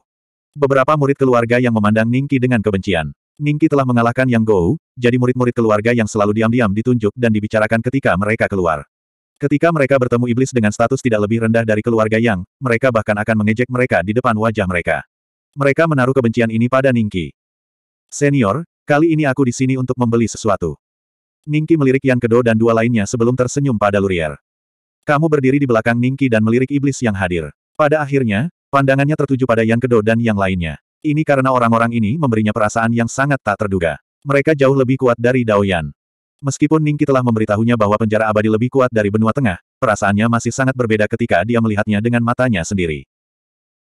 Beberapa murid keluarga yang memandang Ningki dengan kebencian. Ningki telah mengalahkan Yang Gou, jadi murid-murid keluarga yang selalu diam-diam ditunjuk dan dibicarakan ketika mereka keluar. Ketika mereka bertemu iblis dengan status tidak lebih rendah dari keluarga Yang, mereka bahkan akan mengejek mereka di depan wajah mereka. Mereka menaruh kebencian ini pada Ningki. Senior, kali ini aku di sini untuk membeli sesuatu. Ningki melirik Yan Kedo dan dua lainnya sebelum tersenyum pada Lurier. Kamu berdiri di belakang Ningki dan melirik iblis yang hadir. Pada akhirnya, pandangannya tertuju pada Yan Kedo dan yang lainnya. Ini karena orang-orang ini memberinya perasaan yang sangat tak terduga. Mereka jauh lebih kuat dari Dao Yan. Meskipun Ningki telah memberitahunya bahwa penjara abadi lebih kuat dari benua tengah, perasaannya masih sangat berbeda ketika dia melihatnya dengan matanya sendiri.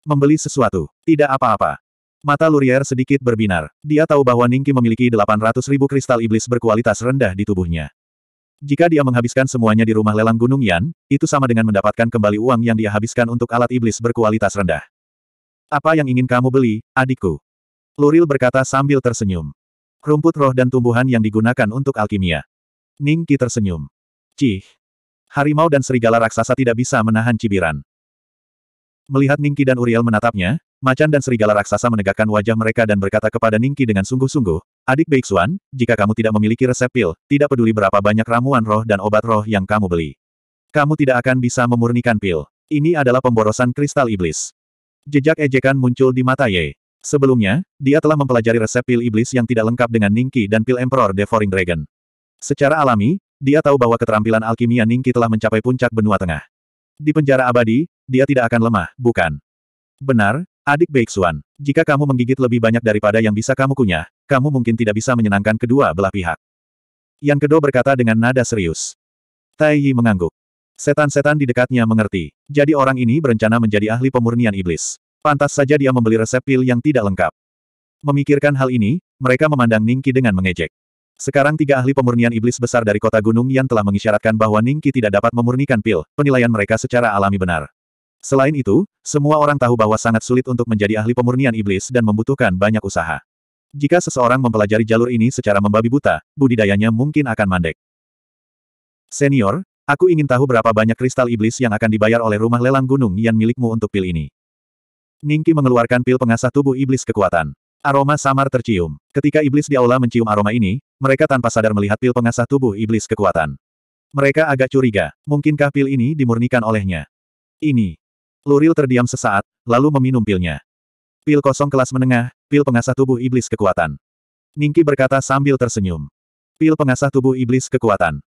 Membeli sesuatu, tidak apa-apa. Mata Lurier sedikit berbinar. Dia tahu bahwa Ningki memiliki 800 ribu kristal iblis berkualitas rendah di tubuhnya. Jika dia menghabiskan semuanya di rumah lelang Gunung Yan, itu sama dengan mendapatkan kembali uang yang dia habiskan untuk alat iblis berkualitas rendah. Apa yang ingin kamu beli, adikku? Luril berkata sambil tersenyum. Rumput roh dan tumbuhan yang digunakan untuk alkimia. Ningki tersenyum. Cih. Harimau dan serigala raksasa tidak bisa menahan cibiran. Melihat Ningki dan Uriel menatapnya, Macan dan serigala raksasa menegakkan wajah mereka dan berkata kepada Ningki dengan sungguh-sungguh, Adik Beixuan, jika kamu tidak memiliki resep pil, tidak peduli berapa banyak ramuan roh dan obat roh yang kamu beli. Kamu tidak akan bisa memurnikan pil. Ini adalah pemborosan kristal iblis. Jejak ejekan muncul di mata Ye. Sebelumnya, dia telah mempelajari resep pil iblis yang tidak lengkap dengan Ningki dan pil Emperor Devouring Dragon. Secara alami, dia tahu bahwa keterampilan alkimia Ningki telah mencapai puncak benua tengah. Di penjara abadi, dia tidak akan lemah, bukan? Benar, Adik Xuan, jika kamu menggigit lebih banyak daripada yang bisa kamu kunyah, kamu mungkin tidak bisa menyenangkan kedua belah pihak. Yang Kedua berkata dengan nada serius. Tai Yi mengangguk. Setan-setan di dekatnya mengerti. Jadi orang ini berencana menjadi ahli pemurnian iblis. Pantas saja dia membeli resep pil yang tidak lengkap. Memikirkan hal ini, mereka memandang Ningki dengan mengejek. Sekarang tiga ahli pemurnian iblis besar dari kota gunung yang telah mengisyaratkan bahwa Ningki tidak dapat memurnikan pil, penilaian mereka secara alami benar. Selain itu, semua orang tahu bahwa sangat sulit untuk menjadi ahli pemurnian iblis dan membutuhkan banyak usaha. Jika seseorang mempelajari jalur ini secara membabi buta, budidayanya mungkin akan mandek. Senior, aku ingin tahu berapa banyak kristal iblis yang akan dibayar oleh rumah lelang gunung yang milikmu untuk pil ini. Ningki mengeluarkan pil pengasah tubuh iblis kekuatan. Aroma samar tercium. Ketika iblis di aula mencium aroma ini, mereka tanpa sadar melihat pil pengasah tubuh iblis kekuatan. Mereka agak curiga, mungkinkah pil ini dimurnikan olehnya? Ini, Luril terdiam sesaat, lalu meminum pilnya. Pil kosong kelas menengah, pil pengasah tubuh iblis kekuatan. Ningki berkata sambil tersenyum. Pil pengasah tubuh iblis kekuatan.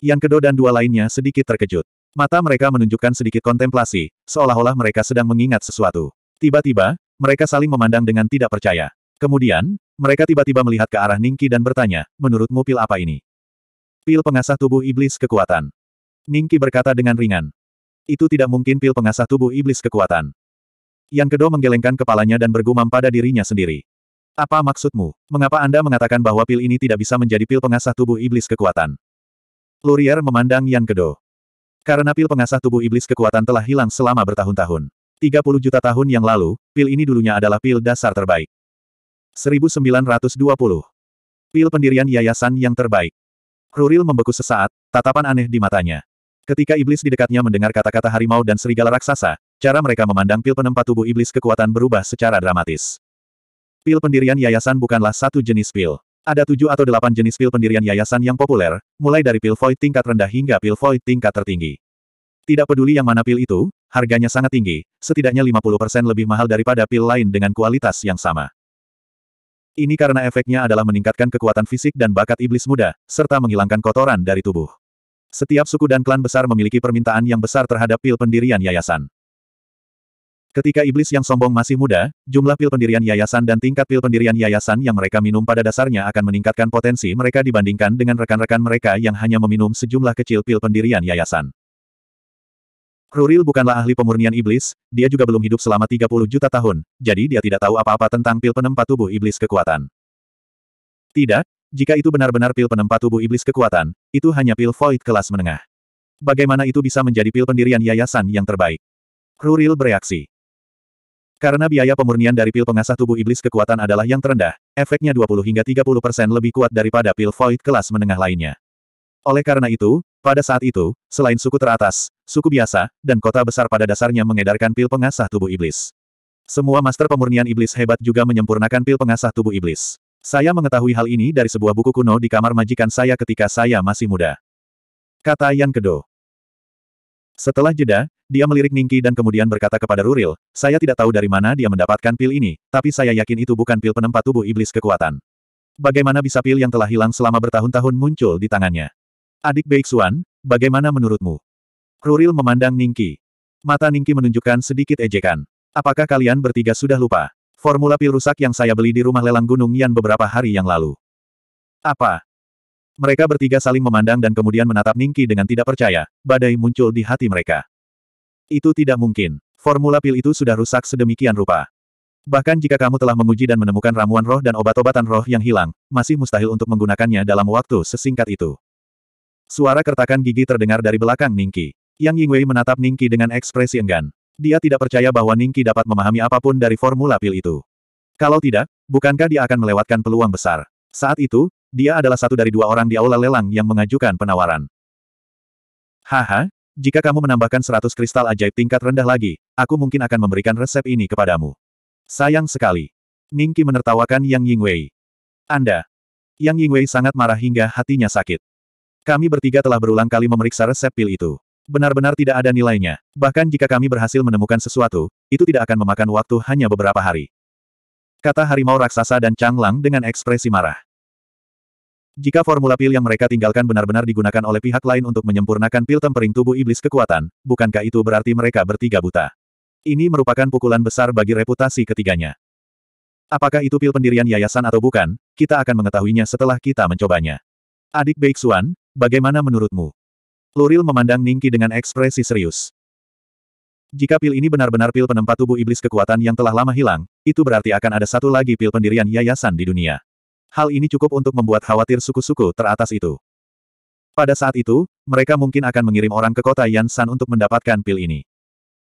Yang kedua dan dua lainnya sedikit terkejut. Mata mereka menunjukkan sedikit kontemplasi, seolah-olah mereka sedang mengingat sesuatu. Tiba-tiba, mereka saling memandang dengan tidak percaya. Kemudian, mereka tiba-tiba melihat ke arah Ningki dan bertanya, menurutmu pil apa ini? Pil pengasah tubuh iblis kekuatan. Ningki berkata dengan ringan. Itu tidak mungkin pil pengasah tubuh iblis kekuatan. Yang kedua menggelengkan kepalanya dan bergumam pada dirinya sendiri. Apa maksudmu? Mengapa Anda mengatakan bahwa pil ini tidak bisa menjadi pil pengasah tubuh iblis kekuatan? Lurier memandang Yang Kedo. Karena pil pengasah tubuh iblis kekuatan telah hilang selama bertahun-tahun. 30 juta tahun yang lalu, pil ini dulunya adalah pil dasar terbaik. 1920. Pil pendirian yayasan yang terbaik. Ruril membeku sesaat, tatapan aneh di matanya. Ketika iblis di dekatnya mendengar kata-kata harimau dan serigala raksasa, cara mereka memandang pil penempat tubuh iblis kekuatan berubah secara dramatis. Pil pendirian yayasan bukanlah satu jenis pil. Ada tujuh atau delapan jenis pil pendirian yayasan yang populer, mulai dari pil void tingkat rendah hingga pil void tingkat tertinggi. Tidak peduli yang mana pil itu, harganya sangat tinggi, setidaknya 50% lebih mahal daripada pil lain dengan kualitas yang sama. Ini karena efeknya adalah meningkatkan kekuatan fisik dan bakat iblis muda, serta menghilangkan kotoran dari tubuh. Setiap suku dan klan besar memiliki permintaan yang besar terhadap pil pendirian yayasan. Ketika iblis yang sombong masih muda, jumlah pil pendirian yayasan dan tingkat pil pendirian yayasan yang mereka minum pada dasarnya akan meningkatkan potensi mereka dibandingkan dengan rekan-rekan mereka yang hanya meminum sejumlah kecil pil pendirian yayasan. Ruril bukanlah ahli pemurnian iblis, dia juga belum hidup selama 30 juta tahun, jadi dia tidak tahu apa-apa tentang pil penempat tubuh iblis kekuatan. Tidak, jika itu benar-benar pil penempat tubuh iblis kekuatan, itu hanya pil void kelas menengah. Bagaimana itu bisa menjadi pil pendirian yayasan yang terbaik? Ruril bereaksi. Karena biaya pemurnian dari pil pengasah tubuh iblis kekuatan adalah yang terendah, efeknya 20 hingga 30 persen lebih kuat daripada pil void kelas menengah lainnya. Oleh karena itu, pada saat itu, selain suku teratas, suku biasa, dan kota besar pada dasarnya mengedarkan pil pengasah tubuh iblis. Semua master pemurnian iblis hebat juga menyempurnakan pil pengasah tubuh iblis. Saya mengetahui hal ini dari sebuah buku kuno di kamar majikan saya ketika saya masih muda. Kata Yan Kedo. Setelah jeda, dia melirik Ningki dan kemudian berkata kepada Ruril, saya tidak tahu dari mana dia mendapatkan pil ini, tapi saya yakin itu bukan pil penempat tubuh iblis kekuatan. Bagaimana bisa pil yang telah hilang selama bertahun-tahun muncul di tangannya? Adik Beixuan, bagaimana menurutmu? Ruril memandang Ningki. Mata Ningki menunjukkan sedikit ejekan. Apakah kalian bertiga sudah lupa? Formula pil rusak yang saya beli di rumah lelang Gunung Yan beberapa hari yang lalu. Apa? Mereka bertiga saling memandang dan kemudian menatap Ningki dengan tidak percaya. Badai muncul di hati mereka. Itu tidak mungkin. Formula pil itu sudah rusak sedemikian rupa. Bahkan jika kamu telah menguji dan menemukan ramuan roh dan obat-obatan roh yang hilang, masih mustahil untuk menggunakannya dalam waktu sesingkat itu. Suara kertakan gigi terdengar dari belakang Ningki. Yang Yingwei menatap Ningki dengan ekspresi enggan. Dia tidak percaya bahwa Ningki dapat memahami apapun dari formula pil itu. Kalau tidak, bukankah dia akan melewatkan peluang besar? Saat itu, dia adalah satu dari dua orang di aula lelang yang mengajukan penawaran. Haha, jika kamu menambahkan 100 kristal ajaib tingkat rendah lagi, aku mungkin akan memberikan resep ini kepadamu. Sayang sekali. Ningki menertawakan Yang Yingwei. Anda. Yang Yingwei sangat marah hingga hatinya sakit. Kami bertiga telah berulang kali memeriksa resep pil itu benar-benar tidak ada nilainya. Bahkan jika kami berhasil menemukan sesuatu, itu tidak akan memakan waktu hanya beberapa hari. Kata harimau raksasa dan Chang Lang dengan ekspresi marah. Jika formula pil yang mereka tinggalkan benar-benar digunakan oleh pihak lain untuk menyempurnakan pil tempering tubuh iblis kekuatan, bukankah itu berarti mereka bertiga buta? Ini merupakan pukulan besar bagi reputasi ketiganya. Apakah itu pil pendirian yayasan atau bukan, kita akan mengetahuinya setelah kita mencobanya. Adik Baik Xuan, bagaimana menurutmu? Luril memandang Ningki dengan ekspresi serius. Jika pil ini benar-benar pil penempat tubuh iblis kekuatan yang telah lama hilang, itu berarti akan ada satu lagi pil pendirian yayasan di dunia. Hal ini cukup untuk membuat khawatir suku-suku teratas itu. Pada saat itu, mereka mungkin akan mengirim orang ke kota Yansan untuk mendapatkan pil ini.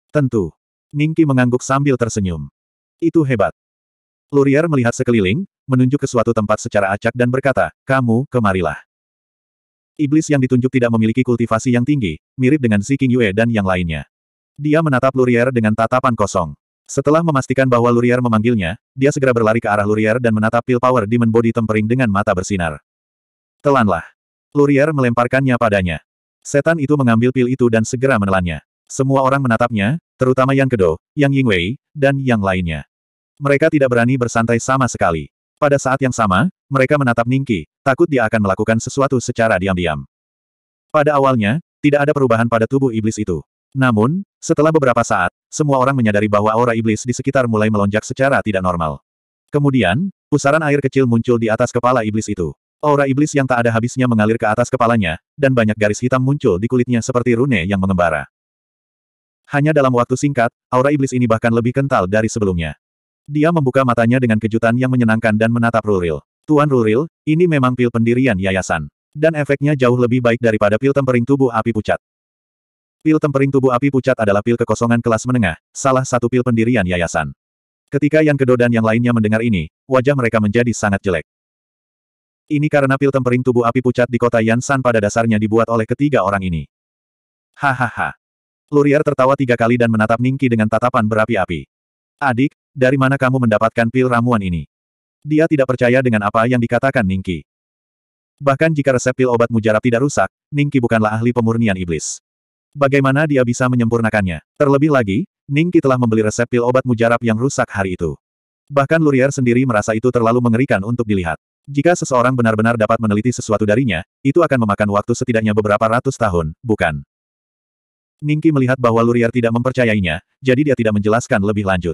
Tentu. Ningki mengangguk sambil tersenyum. Itu hebat. Lurier melihat sekeliling, menunjuk ke suatu tempat secara acak dan berkata, kamu, kemarilah. Iblis yang ditunjuk tidak memiliki kultivasi yang tinggi, mirip dengan Xi King Yue dan yang lainnya. Dia menatap Lurier dengan tatapan kosong. Setelah memastikan bahwa Lurier memanggilnya, dia segera berlari ke arah Lurier dan menatap pil power Demon Body Tempering dengan mata bersinar. Telanlah. Lurier melemparkannya padanya. Setan itu mengambil pil itu dan segera menelannya. Semua orang menatapnya, terutama Yang Kedo, Yang Yingwei, dan yang lainnya. Mereka tidak berani bersantai sama sekali. Pada saat yang sama, mereka menatap Ningki, takut dia akan melakukan sesuatu secara diam-diam. Pada awalnya, tidak ada perubahan pada tubuh iblis itu. Namun, setelah beberapa saat, semua orang menyadari bahwa aura iblis di sekitar mulai melonjak secara tidak normal. Kemudian, pusaran air kecil muncul di atas kepala iblis itu. Aura iblis yang tak ada habisnya mengalir ke atas kepalanya, dan banyak garis hitam muncul di kulitnya seperti rune yang mengembara. Hanya dalam waktu singkat, aura iblis ini bahkan lebih kental dari sebelumnya. Dia membuka matanya dengan kejutan yang menyenangkan dan menatap Ruril. Tuan Ruril, ini memang pil pendirian yayasan. Dan efeknya jauh lebih baik daripada pil tempering tubuh api pucat. Pil tempering tubuh api pucat adalah pil kekosongan kelas menengah, salah satu pil pendirian yayasan. Ketika yang kedo dan yang lainnya mendengar ini, wajah mereka menjadi sangat jelek. Ini karena pil tempering tubuh api pucat di kota Yansan pada dasarnya dibuat oleh ketiga orang ini. Hahaha. Lurier tertawa tiga kali dan menatap Ningki dengan tatapan berapi-api. Adik, dari mana kamu mendapatkan pil ramuan ini? Dia tidak percaya dengan apa yang dikatakan Ningki. Bahkan jika resep pil obat mujarab tidak rusak, Ningki bukanlah ahli pemurnian iblis. Bagaimana dia bisa menyempurnakannya? Terlebih lagi, Ningki telah membeli resep pil obat mujarab yang rusak hari itu. Bahkan Lurier sendiri merasa itu terlalu mengerikan untuk dilihat. Jika seseorang benar-benar dapat meneliti sesuatu darinya, itu akan memakan waktu setidaknya beberapa ratus tahun, bukan? Ningki melihat bahwa Lurier tidak mempercayainya, jadi dia tidak menjelaskan lebih lanjut.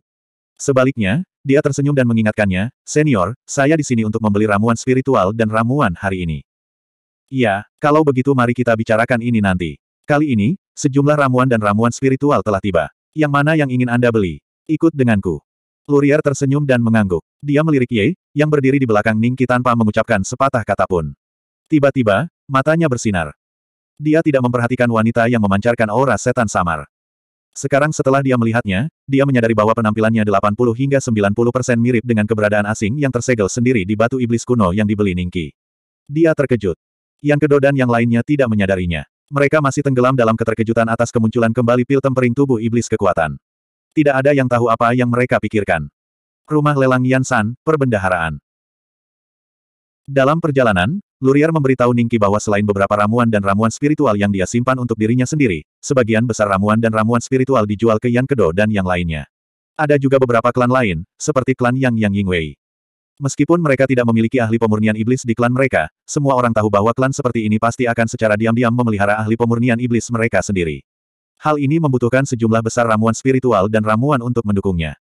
Sebaliknya, dia tersenyum dan mengingatkannya, Senior, saya di sini untuk membeli ramuan spiritual dan ramuan hari ini. Ya, kalau begitu mari kita bicarakan ini nanti. Kali ini, sejumlah ramuan dan ramuan spiritual telah tiba. Yang mana yang ingin Anda beli? Ikut denganku. Lurier tersenyum dan mengangguk. Dia melirik Ye, yang berdiri di belakang Ningki tanpa mengucapkan sepatah kata pun. Tiba-tiba, matanya bersinar. Dia tidak memperhatikan wanita yang memancarkan aura setan samar. Sekarang setelah dia melihatnya, dia menyadari bahwa penampilannya 80 hingga 90 persen mirip dengan keberadaan asing yang tersegel sendiri di batu iblis kuno yang dibeli Ningki. Dia terkejut. Yang kedua dan yang lainnya tidak menyadarinya. Mereka masih tenggelam dalam keterkejutan atas kemunculan kembali pil tempering tubuh iblis kekuatan. Tidak ada yang tahu apa yang mereka pikirkan. Rumah lelang Yansan, perbendaharaan. Dalam perjalanan, Lurier memberitahu Ningki bahwa selain beberapa ramuan dan ramuan spiritual yang dia simpan untuk dirinya sendiri, sebagian besar ramuan dan ramuan spiritual dijual ke Yan Kedo dan yang lainnya. Ada juga beberapa klan lain, seperti klan Yang Yang Yingwei. Meskipun mereka tidak memiliki ahli pemurnian iblis di klan mereka, semua orang tahu bahwa klan seperti ini pasti akan secara diam-diam memelihara ahli pemurnian iblis mereka sendiri. Hal ini membutuhkan sejumlah besar ramuan spiritual dan ramuan untuk mendukungnya.